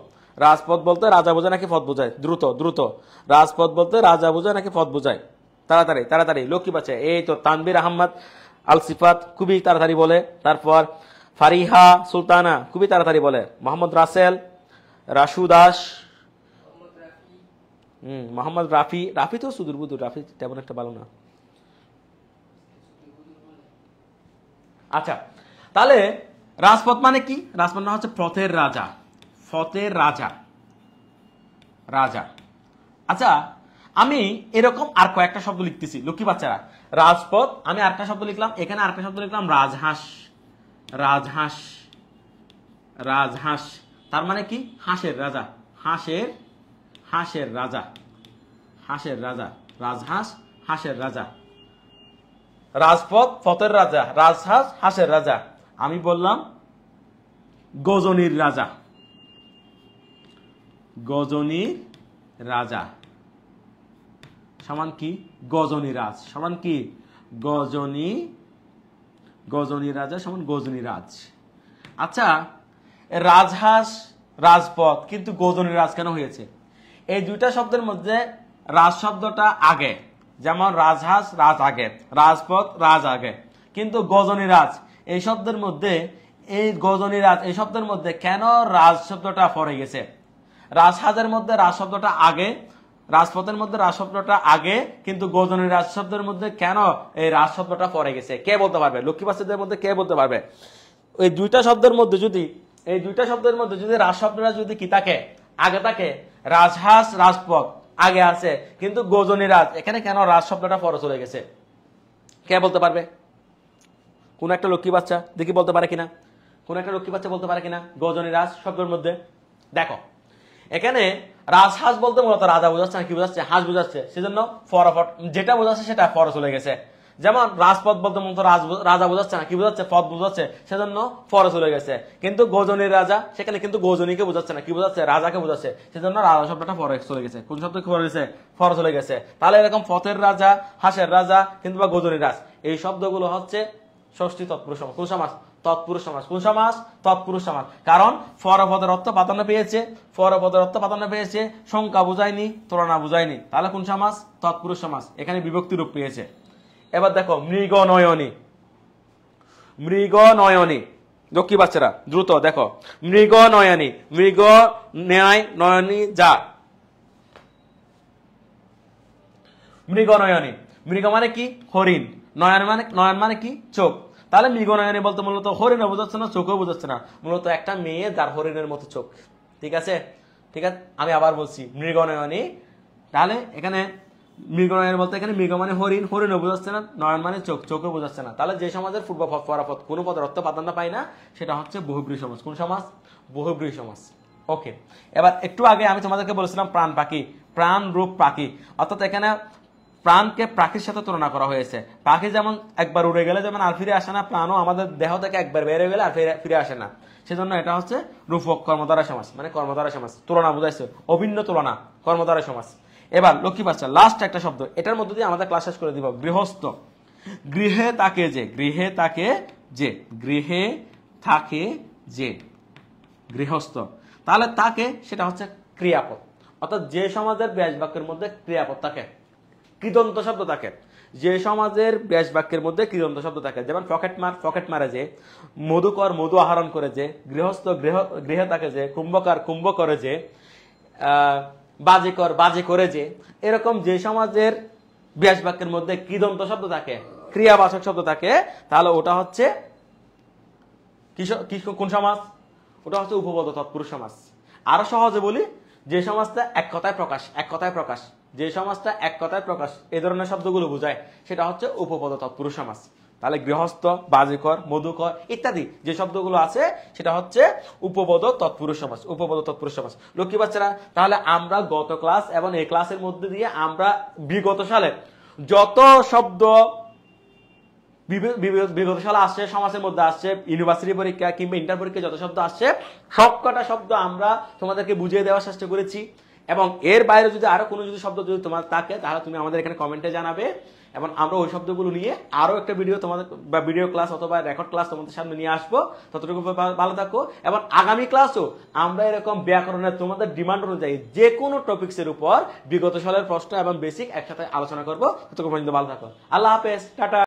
রাজপথ বলতে রাজা বোঝায় নাকি পথ বোঝায় দ্রুত দ্রুত রাজপথ বলতে রাজা বোঝায় নাকি পথ বোঝায় তাড়াতাড়ি তাড়াতাড়ি লক্ষ্মী পাচ্ছে এই তো তানবির আহমদ আল সিফাত খুবই তাড়াতাড়ি বলে তারপর ফারিহা সুলতানা খুবই তাড়াতাড়ি বলে মোহাম্মদ রাসেল রাশু দাস হম মোহাম্মদ রাফি রাফি তো সুদূর বুদুর রাফি তেমন একটা ভালো না আচ্ছা তাহলে রাজপথ মানে কি রাজপথ মানে হচ্ছে ফতের রাজা ফতের রাজা রাজা আচ্ছা আমি এরকম আর কয়েকটা শব্দ লিখতেছি লক্ষ্মী বাচ্চারা রাজপথ আমি আরেকটা শব্দ লিখলাম এখানে আরেকটা শব্দ লিখলাম রাজহাঁস রাজহাঁস রাজহাঁস তার মানে কি হাঁসের রাজা হাঁসের হাঁসের রাজা হাঁসের রাজা রাজহাঁস হাঁসের রাজা রাজপথ পথের রাজা রাজহাঁস হাঁসের রাজা আমি বললাম গজনীর রাজা গজনীর রাজা সমান কি গজনী রাজ সমান কি গজনী গজনী রাজা সমান গজনী রাজ আচ্ছা রাজহাঁস রাজপথ কিন্তু গজনী রাজ কেন হয়েছে এই দুইটা শব্দের মধ্যে রাজ শব্দটা আগে যেমন রাজহাঁস রাজ আগে রাজপথ রাজ আগে কিন্তু গজনী রাজ এই শব্দের মধ্যে এই গজনী রাজ এই শব্দের মধ্যে কেন রাজ শব্দটা পরে গেছে রাজহাজের মধ্যে রাজ শব্দটা আগে রাজপথের মধ্যে রাজশব্দটা আগে কিন্তু গৌতমের রাজশব্দের মধ্যে কেন এই রাজশব্দটা পরে গেছে কে বলতে পারবে লক্ষ্মী পাশ্চাত্যের মধ্যে কে বলতে পারবে এই দুইটা শব্দের মধ্যে যদি এই দুইটা শব্দের মধ্যে যদি রাজশব্দটা যদি কি থাকে আগে থাকে রাজহাস রাজপথ আগে আছে কিন্তু গজনী রাজ এখানে কেন রাজ শব্দটা পরে চলে গেছে কে বলতে পারবে কোন একটা লক্ষ্মী বাচ্চা দেখি বলতে পারে কিনা কোন একটা লক্ষ্মী বাচ্চা বলতে পারে কিনা গজনী রাজ শব্দের মধ্যে দেখো এখানে রাজ রাজহাঁস বলতে মূলত রাজা বোঝাচ্ছে না কি বোঝাচ্ছে হাঁস বোঝাচ্ছে সেজন্য ফরাফট যেটা বোঝাচ্ছে সেটা ফর চলে গেছে যেমন রাজপথ বলতে মূলত রাজা বোঝাচ্ছে না কি বোঝাচ্ছে পথ বোঝাচ্ছে সেজন্য ফর চলে গেছে কিন্তু গোজনী রাজা সেখানে কিন্তু গোজনীকে বোঝাচ্ছে না কি বোঝাচ্ছে রাজাকে বোঝাচ্ছে সেজন্য রাজা শব্দটা ফর চলে গেছে কোন শব্দ কি গেছে ফর চলে গেছে তাহলে এরকম পথের রাজা হাঁসের রাজা কিন্তু বা গোজনী রাজ এই শব্দগুলো হচ্ছে ষষ্ঠী তৎপুরুষ কোন সমাজ তৎপুরুষ সমাস কোন সমাস তৎপুরুষ সমাস কারণ ফরপদের অর্থ প্রাধান্য পেয়েছে ফরপদের অর্থ প্রাধান্য পেয়েছে সংখ্যা বুঝায়নি তুলনা বুঝায়নি তাহলে কোন সমাস তৎপুরুষ সমাস এখানে বিভক্তি রূপ পেয়েছে এবার দেখো মৃগ নয়নী মৃগ নয়নী লক্ষ্মী বাচ্চারা দ্রুত দেখো মৃগ নয়নী মৃগ ন্যায় নয়নী যা মৃগ নয়নী মৃগ মানে কি হরিণ নয়ন মানে নয়ন মানে কি চোখ তাহলে মিগনায়নে বলতে মূলত হরিণে বোঝাচ্ছে না চোখেও বোঝাচ্ছে না মূলত একটা মেয়ে যার হরিণের মতো চোখ ঠিক আছে ঠিক আছে আমি আবার বলছি মৃগনয়নী তাহলে এখানে মৃগনয়ন বলতে এখানে মৃগ মানে হরিণ হরিণও বোঝাচ্ছে না নয়ন মানে চোখ চোখও বোঝাচ্ছে না তাহলে যে সমাজের পূর্ব পরাপথ কোনো পদের অর্থ প্রাধান্য পায় না সেটা হচ্ছে বহুব্রীহী সমাজ কোন সমাজ বহুব্রীহী সমাজ ওকে এবার একটু আগে আমি তোমাদেরকে বলেছিলাম প্রাণ পাখি প্রাণ রূপ পাখি অর্থাৎ এখানে প্রাণকে পাখির সাথে তুলনা করা হয়েছে পাখি যেমন একবার উড়ে গেলে যেমন আর ফিরে আসে না প্রাণও আমাদের দেহ থেকে একবার বেড়ে গেলে আর ফিরে ফিরে আসে না সেজন্য এটা হচ্ছে রূপক কর্মধারা সমাজ মানে কর্মধারা সমাজ তুলনা বুঝাইছে অভিন্ন তুলনা কর্মধারা সমাজ এবার লক্ষ্মী পাচ্ছা লাস্ট একটা শব্দ এটার মধ্যে দিয়ে আমাদের ক্লাস শেষ করে দিব গৃহস্থ গৃহে তাকে যে গৃহে তাকে যে গৃহে থাকে যে গৃহস্থ তাহলে তাকে সেটা হচ্ছে ক্রিয়াপদ অর্থাৎ যে সমাজের ব্যাস বাক্যের মধ্যে ক্রিয়াপদ থাকে কৃদন্ত শব্দ থাকে যে সমাজের ব্যাস বাক্যের মধ্যে কৃদন্ত শব্দ থাকে যেমন পকেট মার পকেট মারে যে মধুকর মধু আহরণ করে যে গৃহস্থ গৃহ গৃহে থাকে যে কুম্ভকার কুম্ভ করে যে বাজেকর বাজে করে যে এরকম যে সমাজের ব্যাস বাক্যের মধ্যে কৃদন্ত শব্দ থাকে ক্রিয়াবাচক শব্দ থাকে তাহলে ওটা হচ্ছে কোন সমাজ ওটা হচ্ছে উপপদ তৎপুরুষ সমাজ আরো সহজে বলি যে সমাজটা এক কথায় প্রকাশ এক কথায় প্রকাশ যে সমাজটা এক কথায় প্রকাশ এ ধরনের শব্দগুলো বোঝায় সেটা হচ্ছে উপপদ তৎপুরুষ সমাজ তাহলে গৃহস্থ বাজিকর মধুকর ইত্যাদি যে শব্দগুলো আছে সেটা হচ্ছে উপপদ তৎপুরুষ সমাজ উপপদ তৎপুরুষ সমাজ লক্ষ্মী বাচ্চারা তাহলে আমরা গত ক্লাস এবং এই ক্লাসের মধ্যে দিয়ে আমরা বিগত সালে যত শব্দ বিগত সালে আসছে সমাজের মধ্যে আসছে ইউনিভার্সিটি পরীক্ষা কিংবা ইন্টার পরীক্ষা যত শব্দ আসছে সবকটা শব্দ আমরা তোমাদেরকে বুঝিয়ে দেওয়ার চেষ্টা করেছি এবং এর বাইরে যদি আরও কোনো যদি শব্দ যদি তোমার থাকে তাহলে তুমি আমাদের এখানে কমেন্টে জানাবে এবং আমরা ওই শব্দগুলো নিয়ে আরও একটা ভিডিও তোমাদের বা ভিডিও ক্লাস অথবা রেকর্ড ক্লাস তোমাদের সামনে নিয়ে আসবো ততটুকু ভালো থাকো এবং আগামী ক্লাসও আমরা এরকম ব্যাকরণের তোমাদের ডিমান্ড অনুযায়ী যে কোনো টপিক্সের উপর বিগত সালের প্রশ্ন এবং বেসিক একসাথে আলোচনা করবো ততটুকু পর্যন্ত ভালো থাকো আল্লাহ হাফেজ টাটা